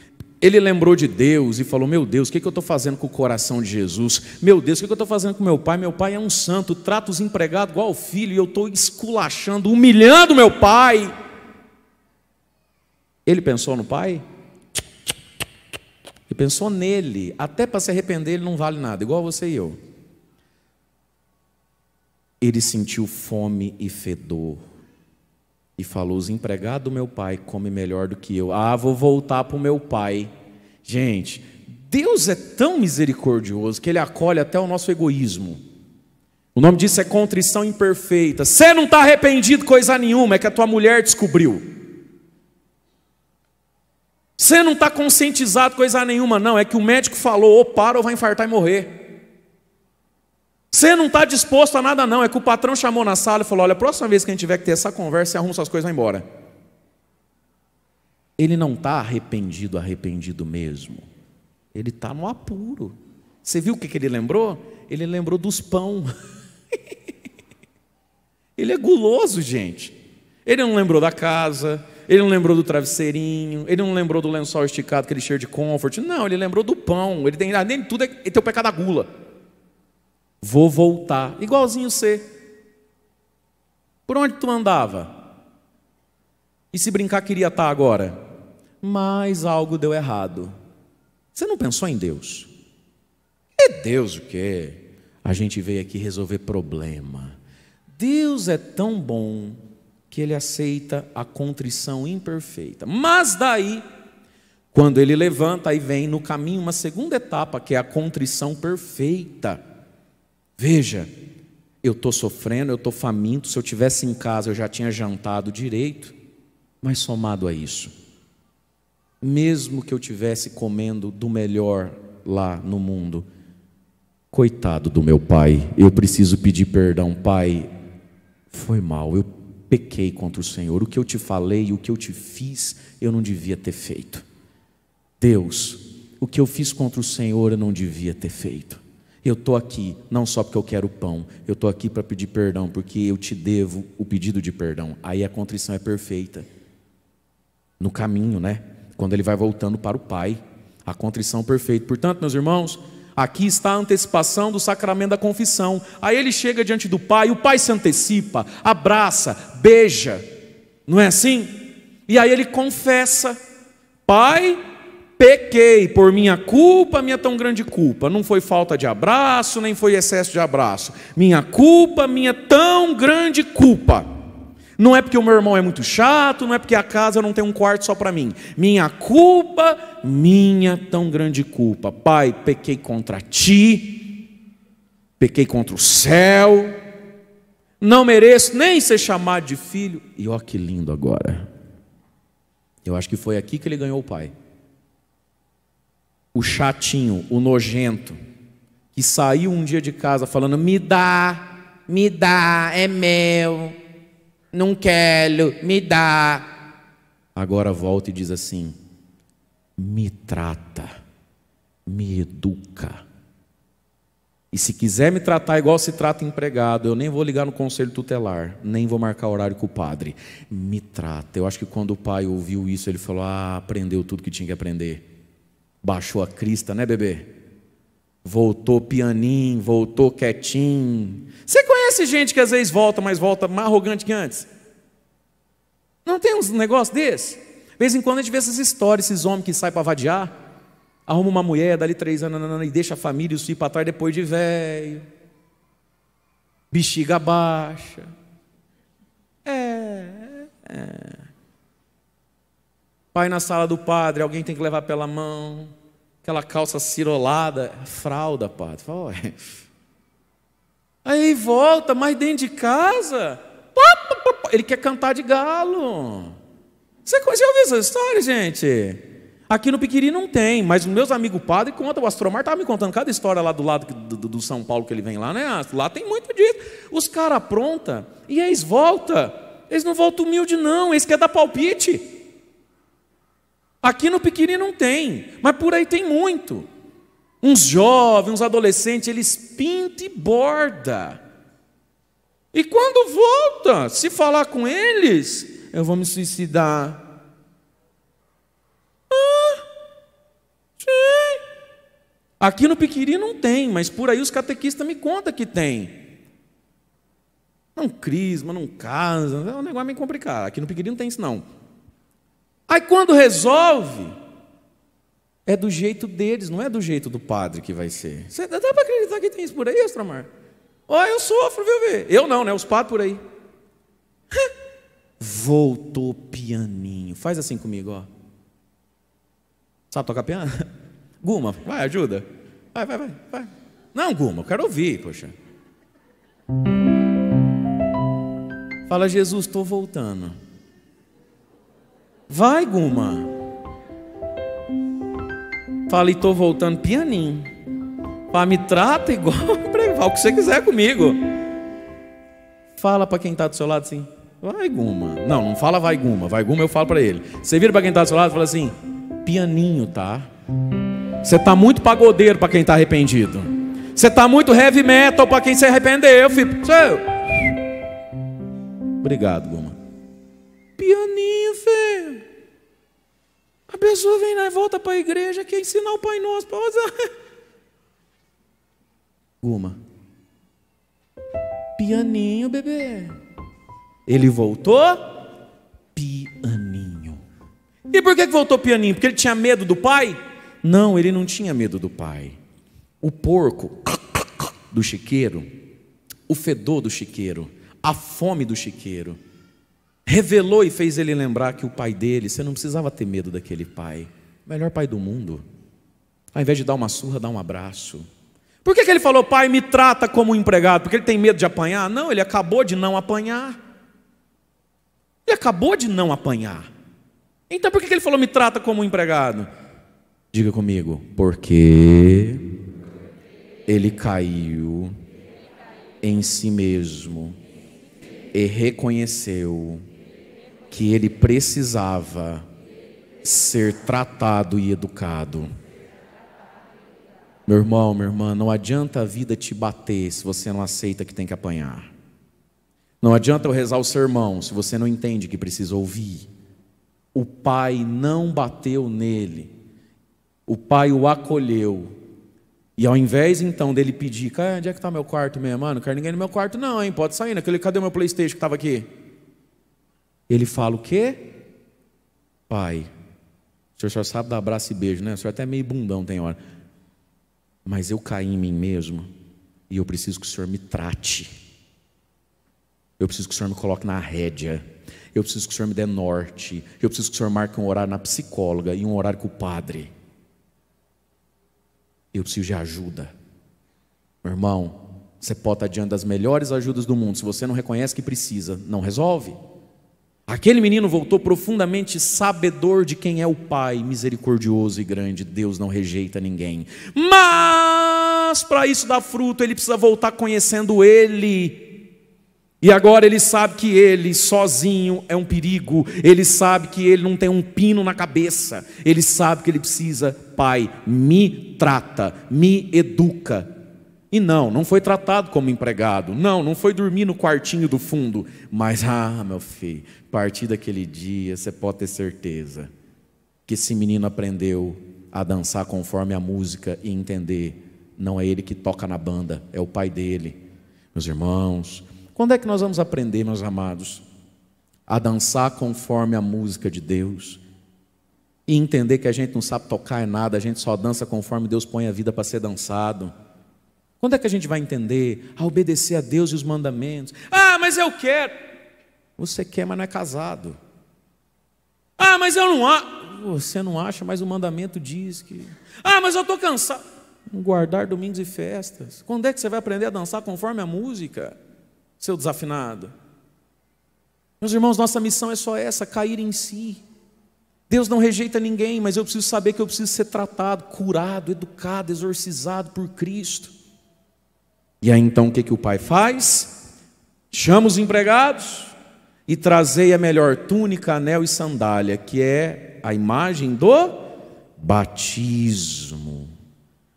ele lembrou de Deus e falou: Meu Deus, o que, eu estou fazendo com o coração de Jesus? Meu Deus, o que, eu estou fazendo com meu pai? Meu pai é um santo, trata os empregados igual filho, e eu estou esculachando, humilhando meu pai. Ele pensou no pai? Ele pensou nele. Até para se arrepender, ele não vale nada, igual você e eu. Ele sentiu fome e fedor. E falou: Os empregados do meu pai comem melhor do que eu. Ah, vou voltar para o meu pai. Gente, Deus é tão misericordioso que ele acolhe até o nosso egoísmo. O nome disso é contrição imperfeita. Você não está arrependido coisa nenhuma, é que a tua mulher descobriu. Você não está conscientizado coisa nenhuma, não, é que o médico falou: ou para ou vai infartar e morrer. Você não está disposto a nada, não. É que o patrão chamou na sala e falou: olha, a próxima vez que a gente tiver que ter essa conversa, você arruma suas coisas e vai embora. Ele não está arrependido, arrependido mesmo. Ele está no apuro. Você viu o que, que ele lembrou? Ele lembrou dos pão. ele é guloso, gente. Ele não lembrou da casa, ele não lembrou do travesseirinho, ele não lembrou do lençol esticado, aquele cheiro de conforto. Não, ele lembrou do pão. Ele tem, nem tudo, é, ele tem o pecado da gula. Vou voltar. Igualzinho você. Por onde tu andava? E se brincar, queria estar tá agora? Mas algo deu errado. Você não pensou em Deus? É Deus o quê? A gente veio aqui resolver problema. Deus é tão bom que ele aceita a contrição imperfeita. Mas daí, quando ele levanta, aí vem no caminho uma segunda etapa, que é a contrição perfeita. Veja, eu estou sofrendo, eu estou faminto. Se eu tivesse em casa, eu já tinha jantado direito. Mas somado a isso, mesmo que eu tivesse comendo do melhor lá no mundo, coitado do meu pai, eu preciso pedir perdão, pai. Foi mal, eu pequei contra o Senhor. O que eu te falei, o que eu te fiz, eu não devia ter feito. Deus, o que eu fiz contra o Senhor, eu não devia ter feito. Eu estou aqui não só porque eu quero pão, eu estou aqui para pedir perdão, porque eu te devo o pedido de perdão. Aí a contrição é perfeita. No caminho, né? Quando ele vai voltando para o Pai. A contrição é perfeita. Portanto, meus irmãos, aqui está a antecipação do sacramento da confissão. Aí ele chega diante do Pai, o Pai se antecipa, abraça, beija. Não é assim? E aí ele confessa: Pai, pequei por minha culpa, minha tão grande culpa. Não foi falta de abraço, nem foi excesso de abraço. Minha culpa, minha tão grande culpa. Não é porque o meu irmão é muito chato, não é porque a casa não tem um quarto só para mim. Minha culpa, minha tão grande culpa. Pai, pequei contra ti, pequei contra o céu, não mereço nem ser chamado de filho. E ó, que lindo agora. Eu acho que foi aqui que ele ganhou o pai o chatinho, o nojento, que saiu um dia de casa falando: me dá, me dá, é meu, não quero, me dá. Agora volta e diz assim: me trata, me educa. E se quiser me tratar igual se trata empregado, eu nem vou ligar no conselho tutelar, nem vou marcar horário com o padre. Me trata. Eu acho que quando o pai ouviu isso, ele falou: Ah, aprendeu tudo que tinha que aprender. Baixou a crista, né, bebê? Voltou pianinho, voltou quietinho. Você conhece gente que às vezes volta, mas volta mais arrogante que antes? Não tem uns negócios desse? De vez em quando a gente vê essas histórias, esses homens que saem para vadiar, arruma uma mulher, dali três anos, e deixa a família e os filhos para trás depois de velho. Bexiga baixa. É, é. Pai na sala do padre, alguém tem que levar pela mão. Aquela calça cirolada, é fralda, padre. Fala, Ué. Aí volta, mas dentro de casa, ele quer cantar de galo. Você já ouviu essa história, gente? Aqui no Piquiri não tem, mas meus amigos padre contam, o Astromar estava me contando cada história lá do lado do, do, do, São Paulo que ele vem lá, né? Lá tem muito disso. Os caras aprontam e eles voltam. Eles não voltam humilde, não, eles querem dar palpite. Aqui no Piquiri não tem, mas por aí tem muito. Uns jovens, uns adolescentes, eles pintam e borda. E quando volta, se falar com eles, eu vou me suicidar. Ah, sim. Aqui no Piquiri não tem, mas por aí os catequistas me contam que tem. Não crisma, não casa, é um negócio meio complicado. Aqui no Piquiri não tem isso, não. Aí quando resolve, é do jeito deles, não é do jeito do padre que vai ser. Você dá para acreditar que tem isso por aí, Estramar? Ó, oh, eu sofro, viu, ver? Eu não, né? Os padres por aí. Voltou pianinho. Faz assim comigo, ó. Sabe tocar piano? Guma, vai, ajuda. Vai, vai, vai, vai. Não, Guma, eu quero ouvir, poxa. Fala, Jesus, estou voltando. Vai, Guma. Falei, tô voltando pianinho. Pá, me trata igual fala o que você quiser comigo. Fala para quem está do seu lado assim, vai Guma. Não, não fala vai Guma, vai Guma eu falo para ele. Você vira para quem está do seu lado e fala assim, pianinho, tá? Você tá muito pagodeiro para quem está arrependido. Você tá muito heavy metal para quem se arrependeu, filho. É- Obrigado, Guma pianinho, Fê. A pessoa vem lá e volta para a igreja, quer ensinar o Pai Nosso. para usar. Uma. Pianinho, bebê. Ele voltou pianinho. E por que voltou pianinho? Porque ele tinha medo do pai? Não, ele não tinha medo do pai. O porco do chiqueiro, o fedor do chiqueiro, a fome do chiqueiro revelou e fez ele lembrar que o pai dele, você não precisava ter medo daquele pai, melhor pai do mundo. Ao invés de dar uma surra, dá um abraço. Por que, que ele falou, pai, me trata como um empregado? Porque ele tem medo de apanhar? Não, ele acabou de não apanhar. Ele acabou de não apanhar. Então por que, que ele falou, me trata como um empregado? Diga comigo, porque ele caiu em si mesmo e reconheceu que ele precisava ser tratado e educado. Meu irmão, minha irmã, não adianta a vida te bater se você não aceita que tem que apanhar. Não adianta eu rezar o sermão se você não entende que precisa ouvir. O pai não bateu nele, o pai o acolheu. E ao invés então dele pedir, cara, onde é que está meu quarto mesmo? Mano, ah, não quero ninguém no meu quarto, não, hein? Pode sair naquele, né? cadê o meu PlayStation que estava aqui? Ele fala o quê? Pai. O senhor só sabe dar abraço e beijo, né? O senhor é até é meio bundão tem hora. Mas eu caí em mim mesmo e eu preciso que o senhor me trate. Eu preciso que o senhor me coloque na rédea. Eu preciso que o senhor me dê norte. Eu preciso que o senhor marque um horário na psicóloga e um horário com o padre. Eu preciso de ajuda. Meu irmão, você pode estar diante das melhores ajudas do mundo. Se você não reconhece que precisa, não resolve. Aquele menino voltou profundamente sabedor de quem é o Pai, misericordioso e grande. Deus não rejeita ninguém. Mas para isso dar fruto, ele precisa voltar conhecendo Ele. E agora ele sabe que ele sozinho é um perigo, ele sabe que ele não tem um pino na cabeça, ele sabe que ele precisa, pai, me trata, me educa, e não, não foi tratado como empregado. Não, não foi dormir no quartinho do fundo. Mas, ah, meu filho, a partir daquele dia você pode ter certeza que esse menino aprendeu a dançar conforme a música e entender. Não é ele que toca na banda, é o pai dele. Meus irmãos, quando é que nós vamos aprender, meus amados, a dançar conforme a música de Deus? E entender que a gente não sabe tocar é nada, a gente só dança conforme Deus põe a vida para ser dançado. Quando é que a gente vai entender a obedecer a Deus e os mandamentos? Ah, mas eu quero. Você quer, mas não é casado. Ah, mas eu não acho. Você não acha, mas o mandamento diz que. Ah, mas eu estou cansado. Guardar domingos e festas. Quando é que você vai aprender a dançar conforme a música, seu desafinado? Meus irmãos, nossa missão é só essa: cair em si. Deus não rejeita ninguém, mas eu preciso saber que eu preciso ser tratado, curado, educado, exorcizado por Cristo. E aí então o que, que o pai faz? Chama os empregados e trazei a melhor túnica, anel e sandália, que é a imagem do batismo.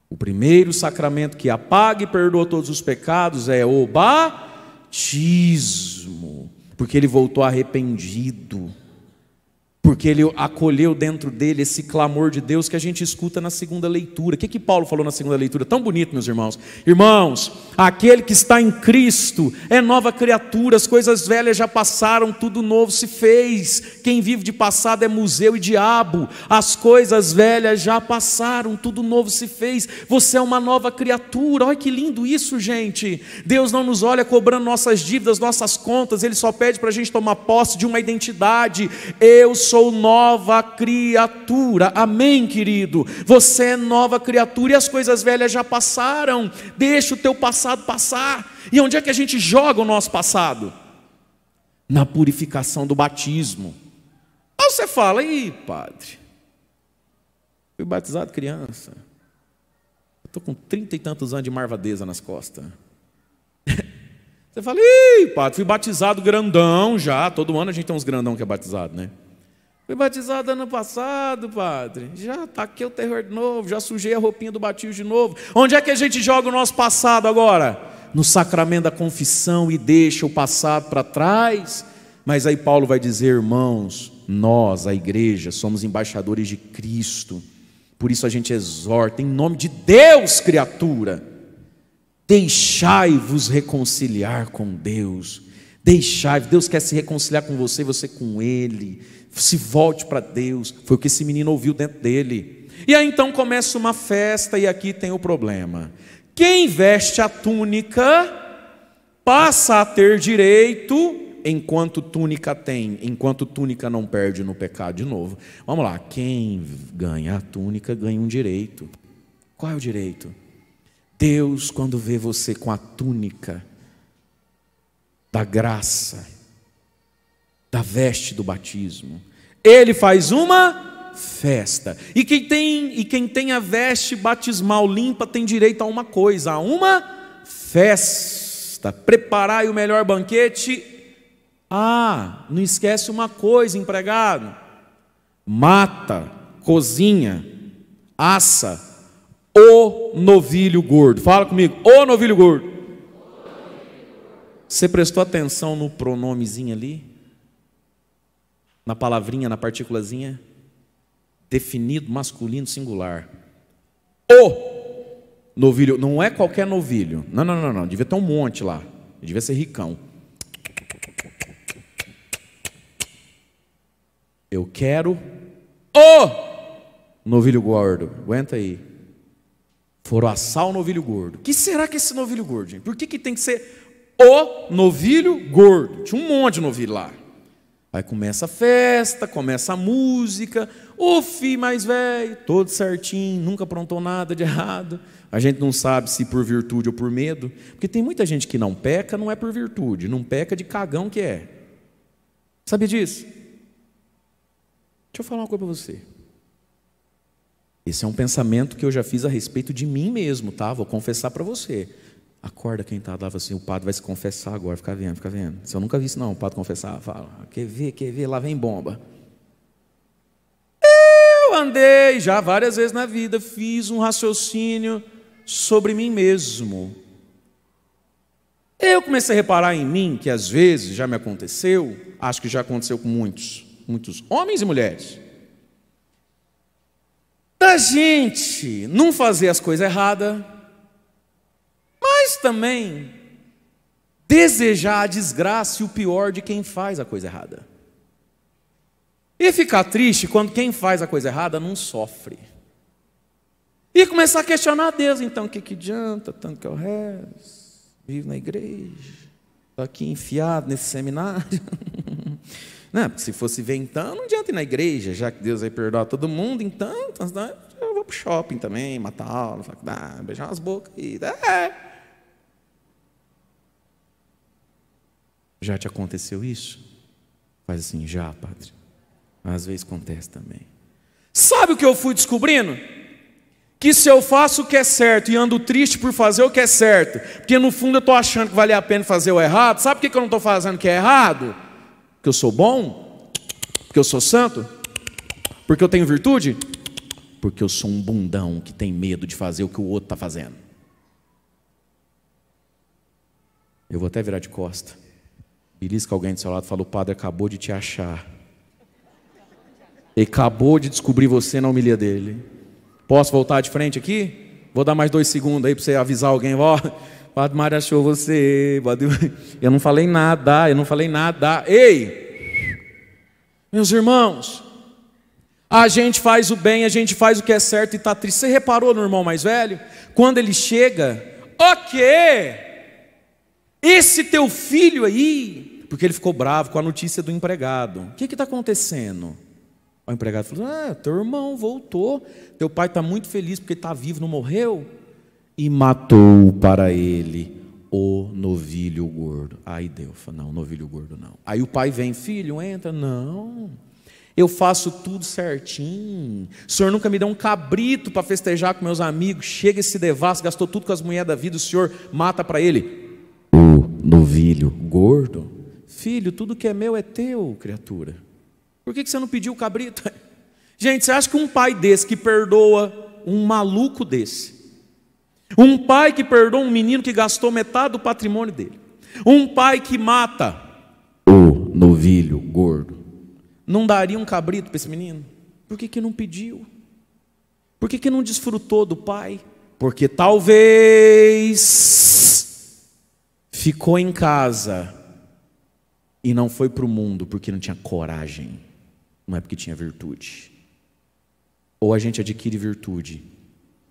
O primeiro sacramento que apaga e perdoa todos os pecados é o batismo, porque ele voltou arrependido porque ele acolheu dentro dele esse clamor de Deus que a gente escuta na segunda leitura. O que, que Paulo falou na segunda leitura? Tão bonito, meus irmãos. Irmãos, aquele que está em Cristo é nova criatura, as coisas velhas já passaram, tudo novo se fez. Quem vive de passado é museu e diabo. As coisas velhas já passaram, tudo novo se fez. Você é uma nova criatura. Olha que lindo isso, gente. Deus não nos olha cobrando nossas dívidas, nossas contas, ele só pede para a gente tomar posse de uma identidade. Eu sou sou nova criatura. Amém, querido? Você é nova criatura e as coisas velhas já passaram. Deixa o teu passado passar. E onde é que a gente joga o nosso passado? Na purificação do batismo. Aí você fala, ih, padre, fui batizado criança. Estou com trinta e tantos anos de marvadeza nas costas. Você fala, ih, padre, fui batizado grandão já. Todo ano a gente tem uns grandão que é batizado, né? Fui batizado ano passado, padre. Já taquei o terror de novo, já sujei a roupinha do batismo de novo. Onde é que a gente joga o nosso passado agora? No sacramento da confissão e deixa o passado para trás. Mas aí Paulo vai dizer, irmãos, nós, a igreja, somos embaixadores de Cristo. Por isso a gente exorta, em nome de Deus, criatura, deixai-vos reconciliar com Deus. Deixai, Deus quer se reconciliar com você, você com Ele se volte para Deus. Foi o que esse menino ouviu dentro dele. E aí então começa uma festa, e aqui tem o problema. Quem veste a túnica passa a ter direito enquanto túnica tem, enquanto túnica não perde no pecado de novo. Vamos lá, quem ganha a túnica ganha um direito. Qual é o direito? Deus, quando vê você com a túnica da graça, da veste do batismo. Ele faz uma festa. E quem tem, e quem tem a veste batismal limpa tem direito a uma coisa, a uma festa. Preparai o melhor banquete. Ah, não esquece uma coisa, empregado. Mata, cozinha, assa o novilho gordo. Fala comigo, o novilho gordo. Você prestou atenção no pronomezinho ali? na palavrinha, na partículazinha, definido, masculino, singular. O novilho, não é qualquer novilho. Não, não, não, não. Devia ter um monte lá. Devia ser ricão. Eu quero o novilho gordo. Aguenta aí. Foram assar o novilho gordo. O que será que é esse novilho gordo, gente? Por que, que tem que ser o novilho gordo? Tinha um monte de novilho lá. Aí começa a festa, começa a música. O filho mais velho, todo certinho, nunca aprontou nada de errado. A gente não sabe se por virtude ou por medo, porque tem muita gente que não peca, não é por virtude, não peca de cagão que é. Sabe disso? Deixa eu falar uma coisa para você. Esse é um pensamento que eu já fiz a respeito de mim mesmo, tá? Vou confessar para você. Acorda quem está, dava assim, o padre vai se confessar agora, fica vendo, fica vendo. Se eu nunca vi isso, não, o padre confessar, fala, quer ver, quer ver, lá vem bomba. Eu andei já várias vezes na vida, fiz um raciocínio sobre mim mesmo. Eu comecei a reparar em mim que às vezes já me aconteceu, acho que já aconteceu com muitos, muitos homens e mulheres. Da gente não fazer as coisas erradas mas também desejar a desgraça e o pior de quem faz a coisa errada. E ficar triste quando quem faz a coisa errada não sofre. E começar a questionar a Deus, então, o que, que adianta tanto que eu rezo, vivo na igreja, estou aqui enfiado nesse seminário. não, né, porque se fosse ver então, não adianta ir na igreja, já que Deus vai perdoar todo mundo, então, eu vou para o shopping também, matar aula, faculdade, beijar umas bocas. E, é, Já te aconteceu isso? Faz assim, já, padre. Às vezes acontece também. Sabe o que eu fui descobrindo? Que se eu faço o que é certo e ando triste por fazer o que é certo, porque no fundo eu estou achando que vale a pena fazer o errado, sabe por que eu não estou fazendo o que é errado? Porque eu sou bom? Porque eu sou santo? Porque eu tenho virtude? Porque eu sou um bundão que tem medo de fazer o que o outro está fazendo. Eu vou até virar de costa Belisca alguém do seu lado e fala: O padre acabou de te achar. Ele acabou de descobrir você na humilha dele. Posso voltar de frente aqui? Vou dar mais dois segundos aí para você avisar alguém: Ó, oh, Padre Mário achou você. Eu não falei nada, eu não falei nada. Ei! Meus irmãos, a gente faz o bem, a gente faz o que é certo e está triste. Você reparou no irmão mais velho? Quando ele chega, ok, esse teu filho aí, porque ele ficou bravo com a notícia do empregado. O que está acontecendo? O empregado falou: Ah, teu irmão voltou. Teu pai está muito feliz porque está vivo, não morreu. E matou para ele o novilho gordo. Aí deu falou: Não, novilho gordo não. Aí o pai vem: Filho, entra. Não. Eu faço tudo certinho. O senhor nunca me deu um cabrito para festejar com meus amigos. Chega esse devasso, gastou tudo com as mulheres da vida. O senhor mata para ele novilho gordo, filho, tudo que é meu é teu, criatura. Por que você não pediu o cabrito? Gente, você acha que um pai desse que perdoa um maluco desse, um pai que perdoa um menino que gastou metade do patrimônio dele, um pai que mata o novilho gordo, não daria um cabrito para esse menino? Por que, que não pediu? Por que, que não desfrutou do pai? Porque talvez ficou em casa e não foi para o mundo porque não tinha coragem, não é porque tinha virtude. Ou a gente adquire virtude,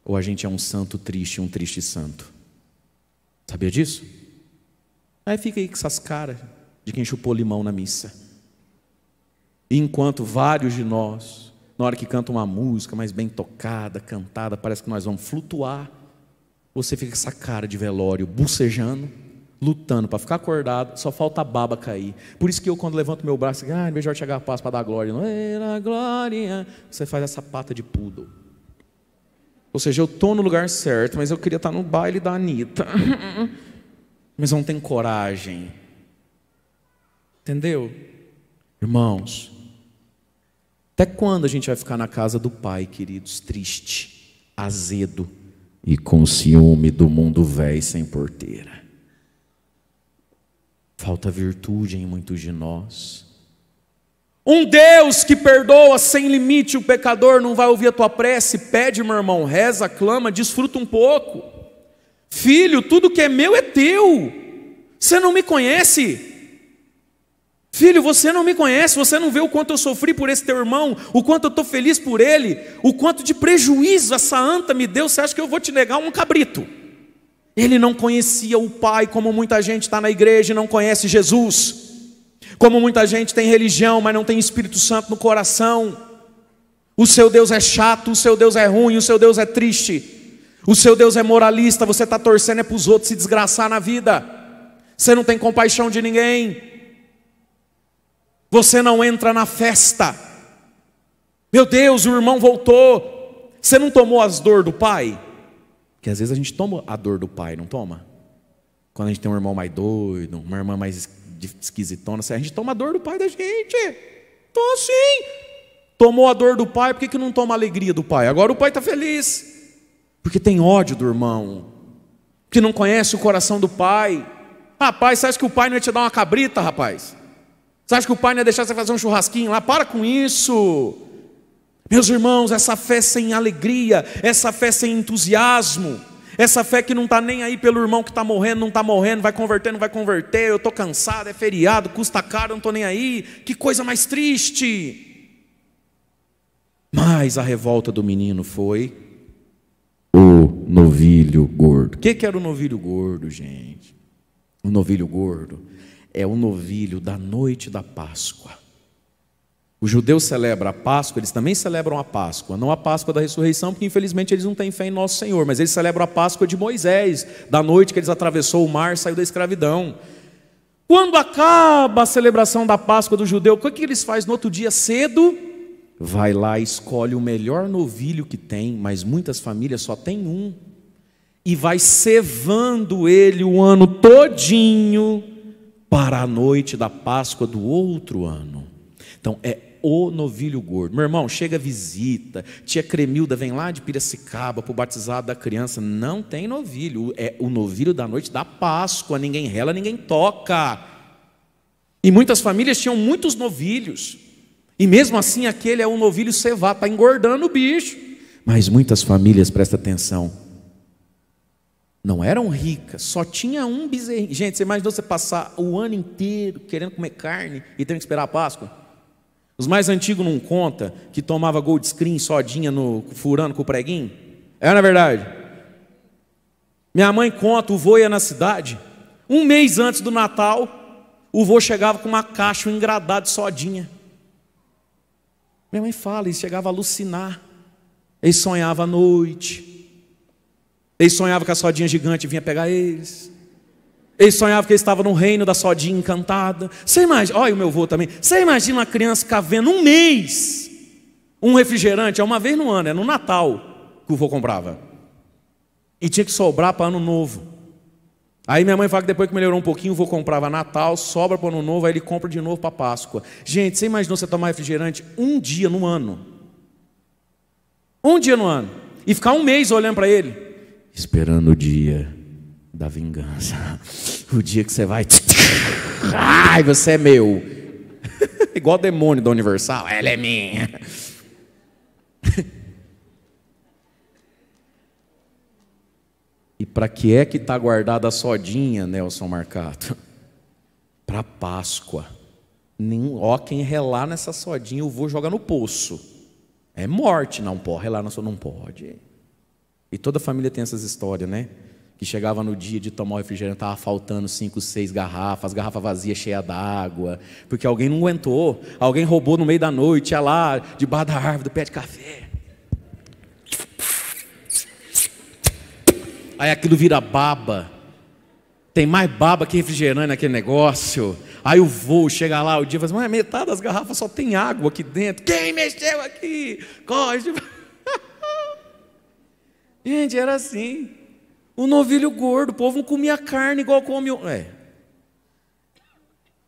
ou a gente é um santo triste, um triste santo. Sabia disso? Aí fica aí com essas caras de quem chupou limão na missa. enquanto vários de nós, na hora que canta uma música mais bem tocada, cantada, parece que nós vamos flutuar, você fica com essa cara de velório, bucejando lutando para ficar acordado, só falta a baba cair. Por isso que eu, quando levanto meu braço, ah, em assim, a de Ortega Paz para dar glória, não glória, você faz essa pata de poodle. Ou seja, eu estou no lugar certo, mas eu queria estar tá no baile da Anitta. mas não tem coragem. Entendeu? Irmãos, até quando a gente vai ficar na casa do Pai, queridos, triste, azedo e com ciúme do mundo velho sem porteira? Falta virtude em muitos de nós. Um Deus que perdoa sem limite o pecador, não vai ouvir a tua prece, pede, meu irmão, reza, clama, desfruta um pouco. Filho, tudo que é meu é teu. Você não me conhece. Filho, você não me conhece, você não vê o quanto eu sofri por esse teu irmão, o quanto eu estou feliz por ele, o quanto de prejuízo essa anta me deu, você acha que eu vou te negar um cabrito? Ele não conhecia o Pai, como muita gente está na igreja e não conhece Jesus. Como muita gente tem religião, mas não tem Espírito Santo no coração. O seu Deus é chato, o seu Deus é ruim, o seu Deus é triste. O seu Deus é moralista, você está torcendo é para os outros se desgraçar na vida. Você não tem compaixão de ninguém. Você não entra na festa. Meu Deus, o irmão voltou. Você não tomou as dores do pai? Que às vezes a gente toma a dor do pai, não toma? Quando a gente tem um irmão mais doido, uma irmã mais esquisitona, assim, a gente toma a dor do pai da gente. Então assim, tomou a dor do pai, por que, que não toma a alegria do pai? Agora o pai está feliz, porque tem ódio do irmão, que não conhece o coração do pai. Rapaz, você acha que o pai não ia te dar uma cabrita, rapaz? Você acha que o pai não ia deixar você fazer um churrasquinho lá? Para com isso! Meus irmãos, essa fé sem alegria, essa fé sem entusiasmo, essa fé que não está nem aí pelo irmão que está morrendo, não está morrendo, vai converter, não vai converter, eu estou cansado, é feriado, custa caro, não estou nem aí, que coisa mais triste. Mas a revolta do menino foi o novilho gordo. O que, que era o novilho gordo, gente? O novilho gordo é o novilho da noite da Páscoa. Os judeus celebram a Páscoa, eles também celebram a Páscoa, não a Páscoa da ressurreição, porque infelizmente eles não têm fé em nosso Senhor, mas eles celebram a Páscoa de Moisés, da noite que eles atravessou o mar, saiu da escravidão. Quando acaba a celebração da Páscoa do judeu, o que, é que eles fazem no outro dia cedo? Vai lá, escolhe o melhor novilho que tem, mas muitas famílias só tem um, e vai cevando ele o ano todinho para a noite da Páscoa do outro ano. Então é o novilho gordo. Meu irmão, chega visita, tia Cremilda vem lá de Piracicaba para o batizado da criança. Não tem novilho, é o novilho da noite da Páscoa, ninguém rela, ninguém toca. E muitas famílias tinham muitos novilhos. E mesmo assim, aquele é um novilho cevado, está engordando o bicho. Mas muitas famílias, presta atenção, não eram ricas, só tinha um bezerrinho. Gente, você imaginou você passar o ano inteiro querendo comer carne e tendo que esperar a Páscoa? Os mais antigos não conta que tomava gold screen sodinha no furando com o preguinho? É na é verdade. Minha mãe conta, o vô ia na cidade. Um mês antes do Natal, o vô chegava com uma caixa engradada de sodinha. Minha mãe fala, ele chegava a alucinar. Ele sonhava à noite. Ele sonhava que a sodinha gigante vinha pegar eles. Ele sonhava que ele estava no reino da sodinha encantada. Você imagina, olha o meu avô também. Você imagina uma criança ficar vendo um mês um refrigerante, é uma vez no ano, é no Natal que o avô comprava. E tinha que sobrar para ano novo. Aí minha mãe fala que depois que melhorou um pouquinho, o avô comprava Natal, sobra para ano novo, aí ele compra de novo para Páscoa. Gente, você imaginou você tomar refrigerante um dia no ano? Um dia no ano. E ficar um mês olhando para ele, esperando o dia da vingança. O dia que você vai. Ai, você é meu. Igual o demônio da Universal. Ela é minha. E para que é que está guardada a sodinha, Nelson Marcato? Para Páscoa. Nenhum, ó, quem relar nessa sodinha, eu vou jogar no poço. É morte, não pode. Relar na sua, não pode. E toda família tem essas histórias, né? que chegava no dia de tomar o refrigerante, estava faltando cinco, seis garrafas, garrafa vazia cheia d'água, porque alguém não aguentou, alguém roubou no meio da noite, ia lá, debaixo da árvore, do pé de café. Aí aquilo vira baba. Tem mais baba que refrigerante naquele negócio. Aí o voo chega lá, o dia fala assim, mas metade das garrafas só tem água aqui dentro. Quem mexeu aqui? Corre! Gente, era assim. O novilho gordo, o povo não comia carne igual come. É.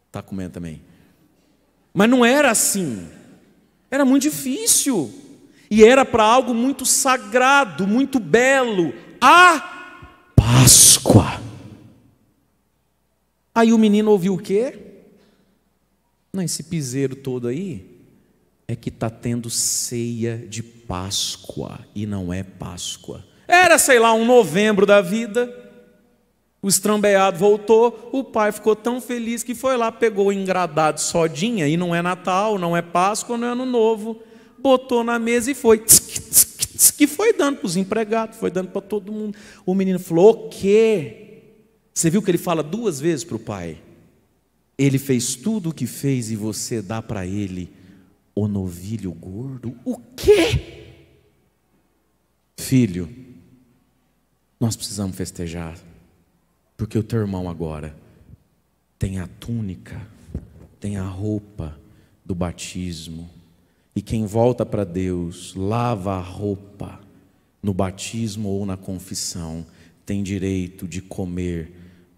Está comendo também. Mas não era assim. Era muito difícil. E era para algo muito sagrado, muito belo. A Páscoa. Aí o menino ouviu o quê? Não, esse piseiro todo aí é que está tendo ceia de Páscoa e não é Páscoa. Era, sei lá, um novembro da vida. O estrambeado voltou, o pai ficou tão feliz que foi lá, pegou o engradado sodinha, e não é Natal, não é Páscoa, não é Ano Novo, botou na mesa e foi. Que foi dando para os empregados, foi dando para todo mundo. O menino falou: o quê? Você viu que ele fala duas vezes para o pai: Ele fez tudo o que fez e você dá para ele o novilho gordo? O quê? Filho, nós precisamos festejar, porque o teu irmão agora tem a túnica, tem a roupa do batismo. E quem volta para Deus, lava a roupa no batismo ou na confissão, tem direito de comer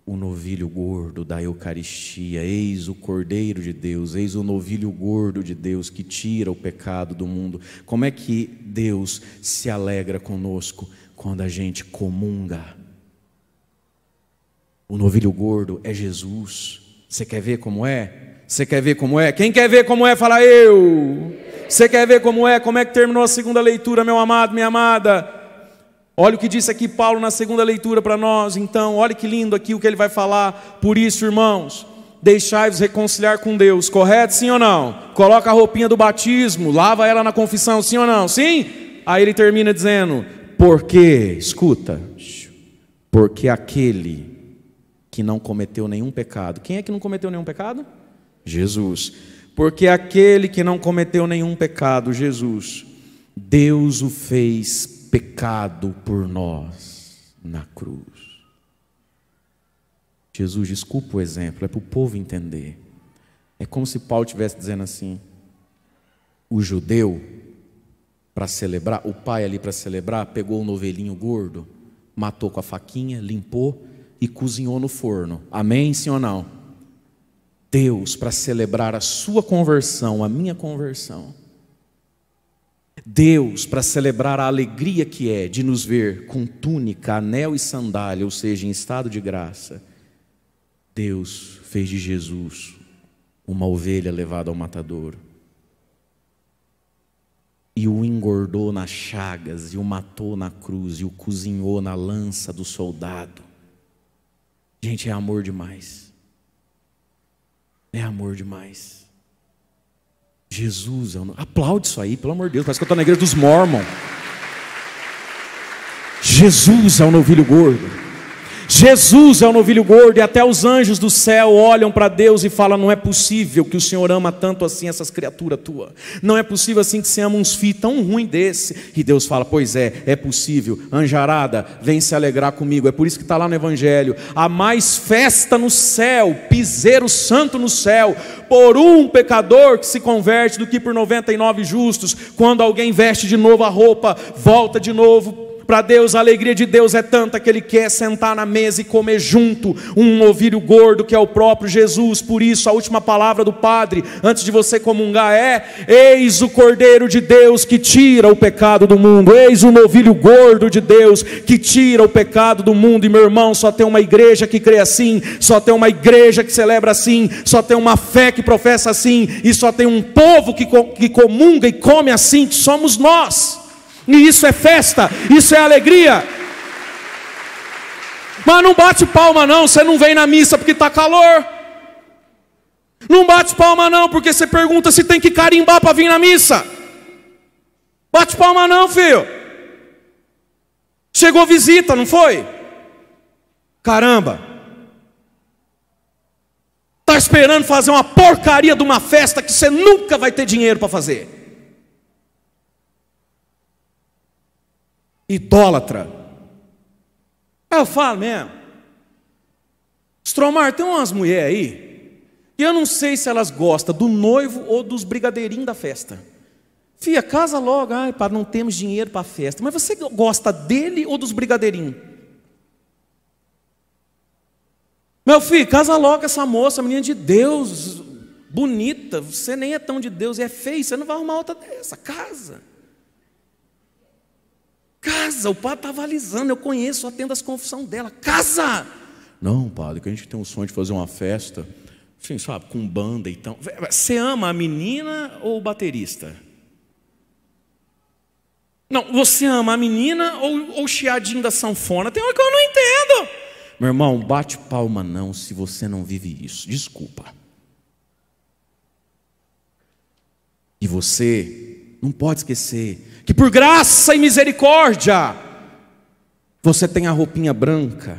o novilho gordo da Eucaristia. Eis o Cordeiro de Deus, eis o novilho gordo de Deus que tira o pecado do mundo. Como é que Deus se alegra conosco? quando a gente comunga. O novilho gordo é Jesus. Você quer ver como é? Você quer ver como é? Quem quer ver como é, fala eu. Você quer ver como é? Como é que terminou a segunda leitura, meu amado, minha amada? Olha o que disse aqui Paulo na segunda leitura para nós, então, olha que lindo aqui o que ele vai falar. Por isso, irmãos, deixai-vos reconciliar com Deus, correto? Sim ou não? Coloca a roupinha do batismo, lava ela na confissão, sim ou não? Sim? Aí ele termina dizendo: porque, escuta, porque aquele que não cometeu nenhum pecado, quem é que não cometeu nenhum pecado? Jesus. Porque aquele que não cometeu nenhum pecado, Jesus, Deus o fez pecado por nós na cruz. Jesus, desculpa o exemplo, é para o povo entender. É como se Paulo estivesse dizendo assim: o judeu para celebrar, o pai ali para celebrar pegou um novelinho gordo, matou com a faquinha, limpou e cozinhou no forno. Amém, sim ou não? Deus, para celebrar a sua conversão, a minha conversão. Deus, para celebrar a alegria que é de nos ver com túnica, anel e sandália, ou seja, em estado de graça. Deus fez de Jesus uma ovelha levada ao matadouro e o engordou nas chagas, e o matou na cruz, e o cozinhou na lança do soldado. Gente, é amor demais. É amor demais. Jesus é o Aplaude isso aí, pelo amor de Deus. Parece que eu estou na igreja dos Mormon. Jesus é o novilho gordo. Jesus é o novilho gordo e até os anjos do céu olham para Deus e falam: Não é possível que o Senhor ama tanto assim essas criaturas tua. Não é possível assim que você ama uns filhos tão ruim desse. E Deus fala: Pois é, é possível. Anjarada, vem se alegrar comigo. É por isso que está lá no Evangelho: Há mais festa no céu, piseiro santo no céu, por um pecador que se converte do que por 99 justos. Quando alguém veste de novo a roupa, volta de novo para Deus, a alegria de Deus é tanta que Ele quer sentar na mesa e comer junto um ovilho gordo que é o próprio Jesus. Por isso, a última palavra do Padre, antes de você comungar, é: Eis o Cordeiro de Deus que tira o pecado do mundo, eis o novilho gordo de Deus que tira o pecado do mundo. E meu irmão, só tem uma igreja que crê assim, só tem uma igreja que celebra assim, só tem uma fé que professa assim, e só tem um povo que, que comunga e come assim, que somos nós. E isso é festa, isso é alegria. Mas não bate palma, não, você não vem na missa porque está calor. Não bate palma, não, porque você pergunta se tem que carimbar para vir na missa. Bate palma, não, filho. Chegou visita, não foi? Caramba. Está esperando fazer uma porcaria de uma festa que você nunca vai ter dinheiro para fazer. idólatra. Eu falo mesmo. Stromar, tem umas mulheres aí e eu não sei se elas gostam do noivo ou dos brigadeirinhos da festa. Fia, casa logo, ai, para não temos dinheiro para a festa. Mas você gosta dele ou dos brigadeirinhos? Meu filho, casa logo essa moça, menina de Deus, bonita, você nem é tão de Deus e é feia, você não vai arrumar outra dessa, casa. Casa, o padre estava alisando, eu conheço, atendo as confissão dela. Casa! Não, padre, que a gente tem o sonho de fazer uma festa, assim, sabe, com banda e tal. Você ama a menina ou o baterista? Não, você ama a menina ou, ou o chiadinho da sanfona? Tem hora que eu não entendo. Meu irmão, bate palma não se você não vive isso. Desculpa. E você não pode esquecer que por graça e misericórdia você tem a roupinha branca,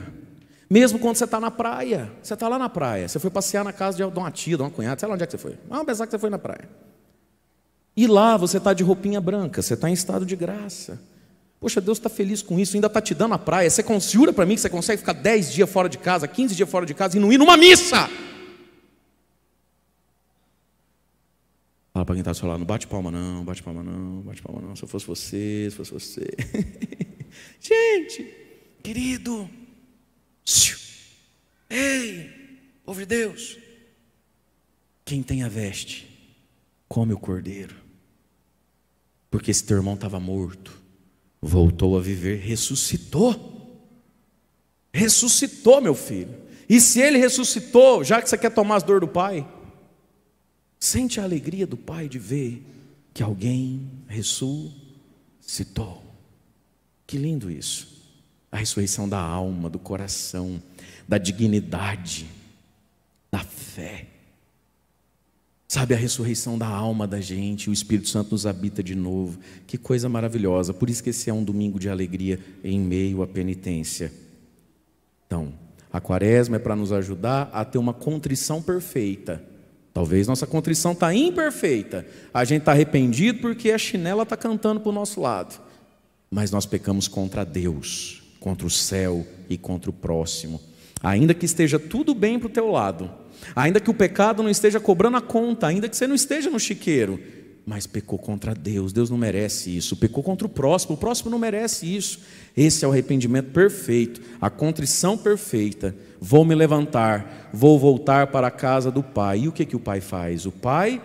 mesmo quando você está na praia, você está lá na praia, você foi passear na casa de uma tia, de uma cunhada, sei lá onde é que você foi, vamos pensar que você foi na praia. E lá você está de roupinha branca, você está em estado de graça. Poxa, Deus está feliz com isso, ainda está te dando a praia. Você jura para mim que você consegue ficar 10 dias fora de casa, 15 dias fora de casa e não ir numa missa. Fala para quem está do seu lado, não bate palma não, bate palma não, bate palma não. Se eu fosse você, se fosse você. Gente, querido, ei, povo de Deus, quem tem a veste, come o cordeiro. Porque esse teu irmão estava morto, voltou a viver, ressuscitou. Ressuscitou, meu filho. E se ele ressuscitou, já que você quer tomar as dores do pai, Sente a alegria do Pai de ver que alguém ressuscitou. Que lindo isso! A ressurreição da alma, do coração, da dignidade, da fé. Sabe, a ressurreição da alma da gente, o Espírito Santo nos habita de novo. Que coisa maravilhosa. Por isso que esse é um domingo de alegria em meio à penitência. Então, a quaresma é para nos ajudar a ter uma contrição perfeita Talvez nossa contrição está imperfeita. A gente está arrependido porque a chinela está cantando para o nosso lado. Mas nós pecamos contra Deus, contra o céu e contra o próximo. Ainda que esteja tudo bem para o teu lado, ainda que o pecado não esteja cobrando a conta, ainda que você não esteja no chiqueiro, mas pecou contra Deus. Deus não merece isso. Pecou contra o próximo, o próximo não merece isso. Esse é o arrependimento perfeito, a contrição perfeita. Vou me levantar, vou voltar para a casa do Pai. E o que que o Pai faz? O Pai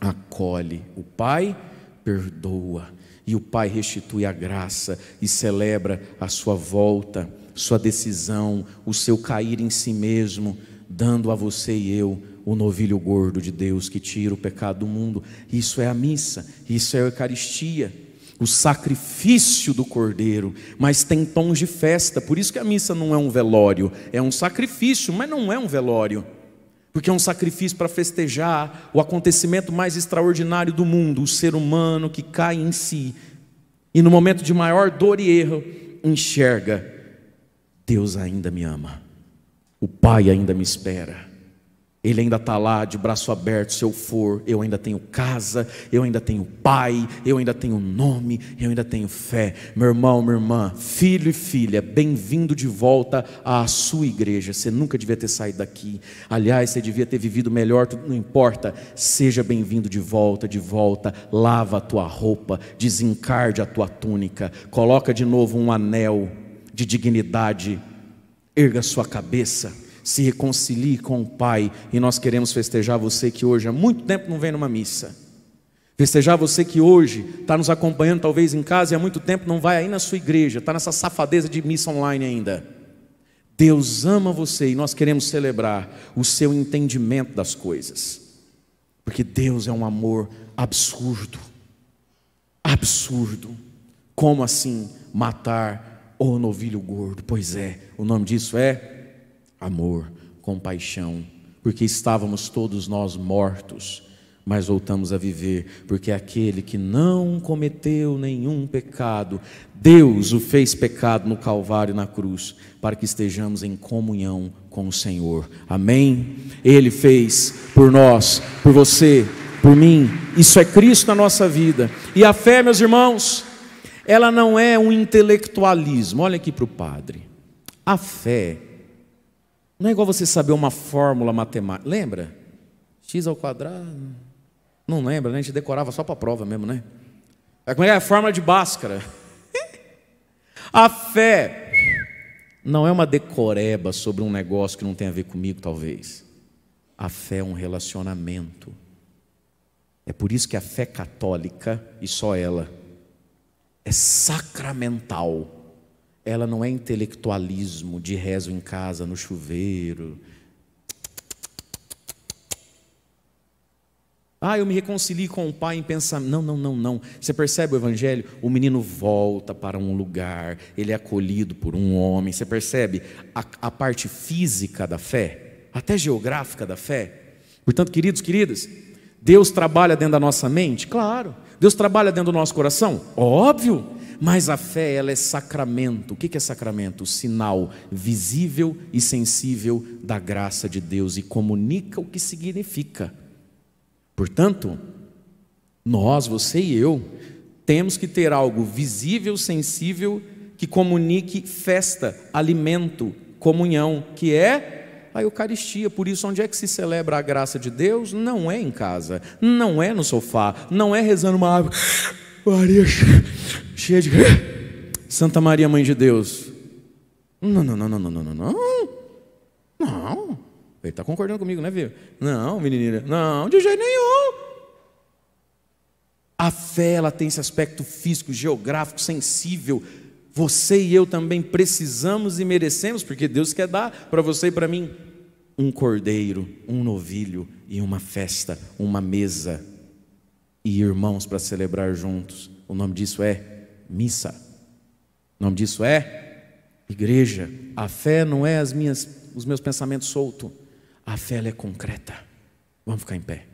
acolhe, o Pai perdoa e o Pai restitui a graça e celebra a sua volta, sua decisão, o seu cair em si mesmo, dando a você e eu o novilho gordo de Deus que tira o pecado do mundo. Isso é a missa, isso é a Eucaristia, o sacrifício do cordeiro. Mas tem tons de festa, por isso que a missa não é um velório, é um sacrifício, mas não é um velório. Porque é um sacrifício para festejar o acontecimento mais extraordinário do mundo, o ser humano que cai em si e no momento de maior dor e erro enxerga: Deus ainda me ama, o Pai ainda me espera. Ele ainda está lá de braço aberto. Se eu for, eu ainda tenho casa, eu ainda tenho pai, eu ainda tenho nome, eu ainda tenho fé. Meu irmão, minha irmã, filho e filha, bem-vindo de volta à sua igreja. Você nunca devia ter saído daqui. Aliás, você devia ter vivido melhor, não importa. Seja bem-vindo de volta, de volta. Lava a tua roupa, desencarde a tua túnica, coloca de novo um anel de dignidade, erga sua cabeça se reconcilie com o Pai. E nós queremos festejar você que hoje há muito tempo não vem numa missa. Festejar você que hoje está nos acompanhando, talvez em casa, e há muito tempo não vai aí na sua igreja, está nessa safadeza de missa online ainda. Deus ama você e nós queremos celebrar o seu entendimento das coisas, porque Deus é um amor absurdo. Absurdo. Como assim matar o novilho gordo? Pois é, o nome disso é amor, compaixão, porque estávamos todos nós mortos, mas voltamos a viver, porque aquele que não cometeu nenhum pecado, Deus o fez pecado no Calvário e na cruz, para que estejamos em comunhão com o Senhor. Amém? Ele fez por nós, por você, por mim. Isso é Cristo na nossa vida. E a fé, meus irmãos, ela não é um intelectualismo. Olha aqui para o padre. A fé não é igual você saber uma fórmula matemática. Lembra? X ao quadrado. Não lembra, né? A gente decorava só para a prova mesmo, né? É, como é como é a fórmula de Bhaskara? a fé não é uma decoreba sobre um negócio que não tem a ver comigo, talvez. A fé é um relacionamento. É por isso que a fé católica, e só ela, é sacramental ela não é intelectualismo de rezo em casa, no chuveiro. Ah, eu me reconcilio com o pai em pensamento. Não, não, não, não. Você percebe o evangelho? O menino volta para um lugar, ele é acolhido por um homem. Você percebe a, a parte física da fé, até geográfica da fé? Portanto, queridos, queridas, Deus trabalha dentro da nossa mente? Claro. Deus trabalha dentro do nosso coração? Óbvio. Mas a fé, ela é sacramento. O que é sacramento? Sinal visível e sensível da graça de Deus e comunica o que significa. Portanto, nós, você e eu, temos que ter algo visível, sensível, que comunique festa, alimento, comunhão, que é a Eucaristia. Por isso, onde é que se celebra a graça de Deus? Não é em casa, não é no sofá, não é rezando uma árvore. Maria cheia de. Santa Maria, mãe de Deus. Não, não, não, não, não, não, não. Não. Ele está concordando comigo, né, viu? Não, menininha. Não, de jeito nenhum. A fé, ela tem esse aspecto físico, geográfico, sensível. Você e eu também precisamos e merecemos, porque Deus quer dar para você e para mim um cordeiro, um novilho e uma festa, uma mesa e irmãos para celebrar juntos. O nome disso é missa. O nome disso é igreja. A fé não é as minhas, os meus pensamentos soltos. A fé é concreta. Vamos ficar em pé.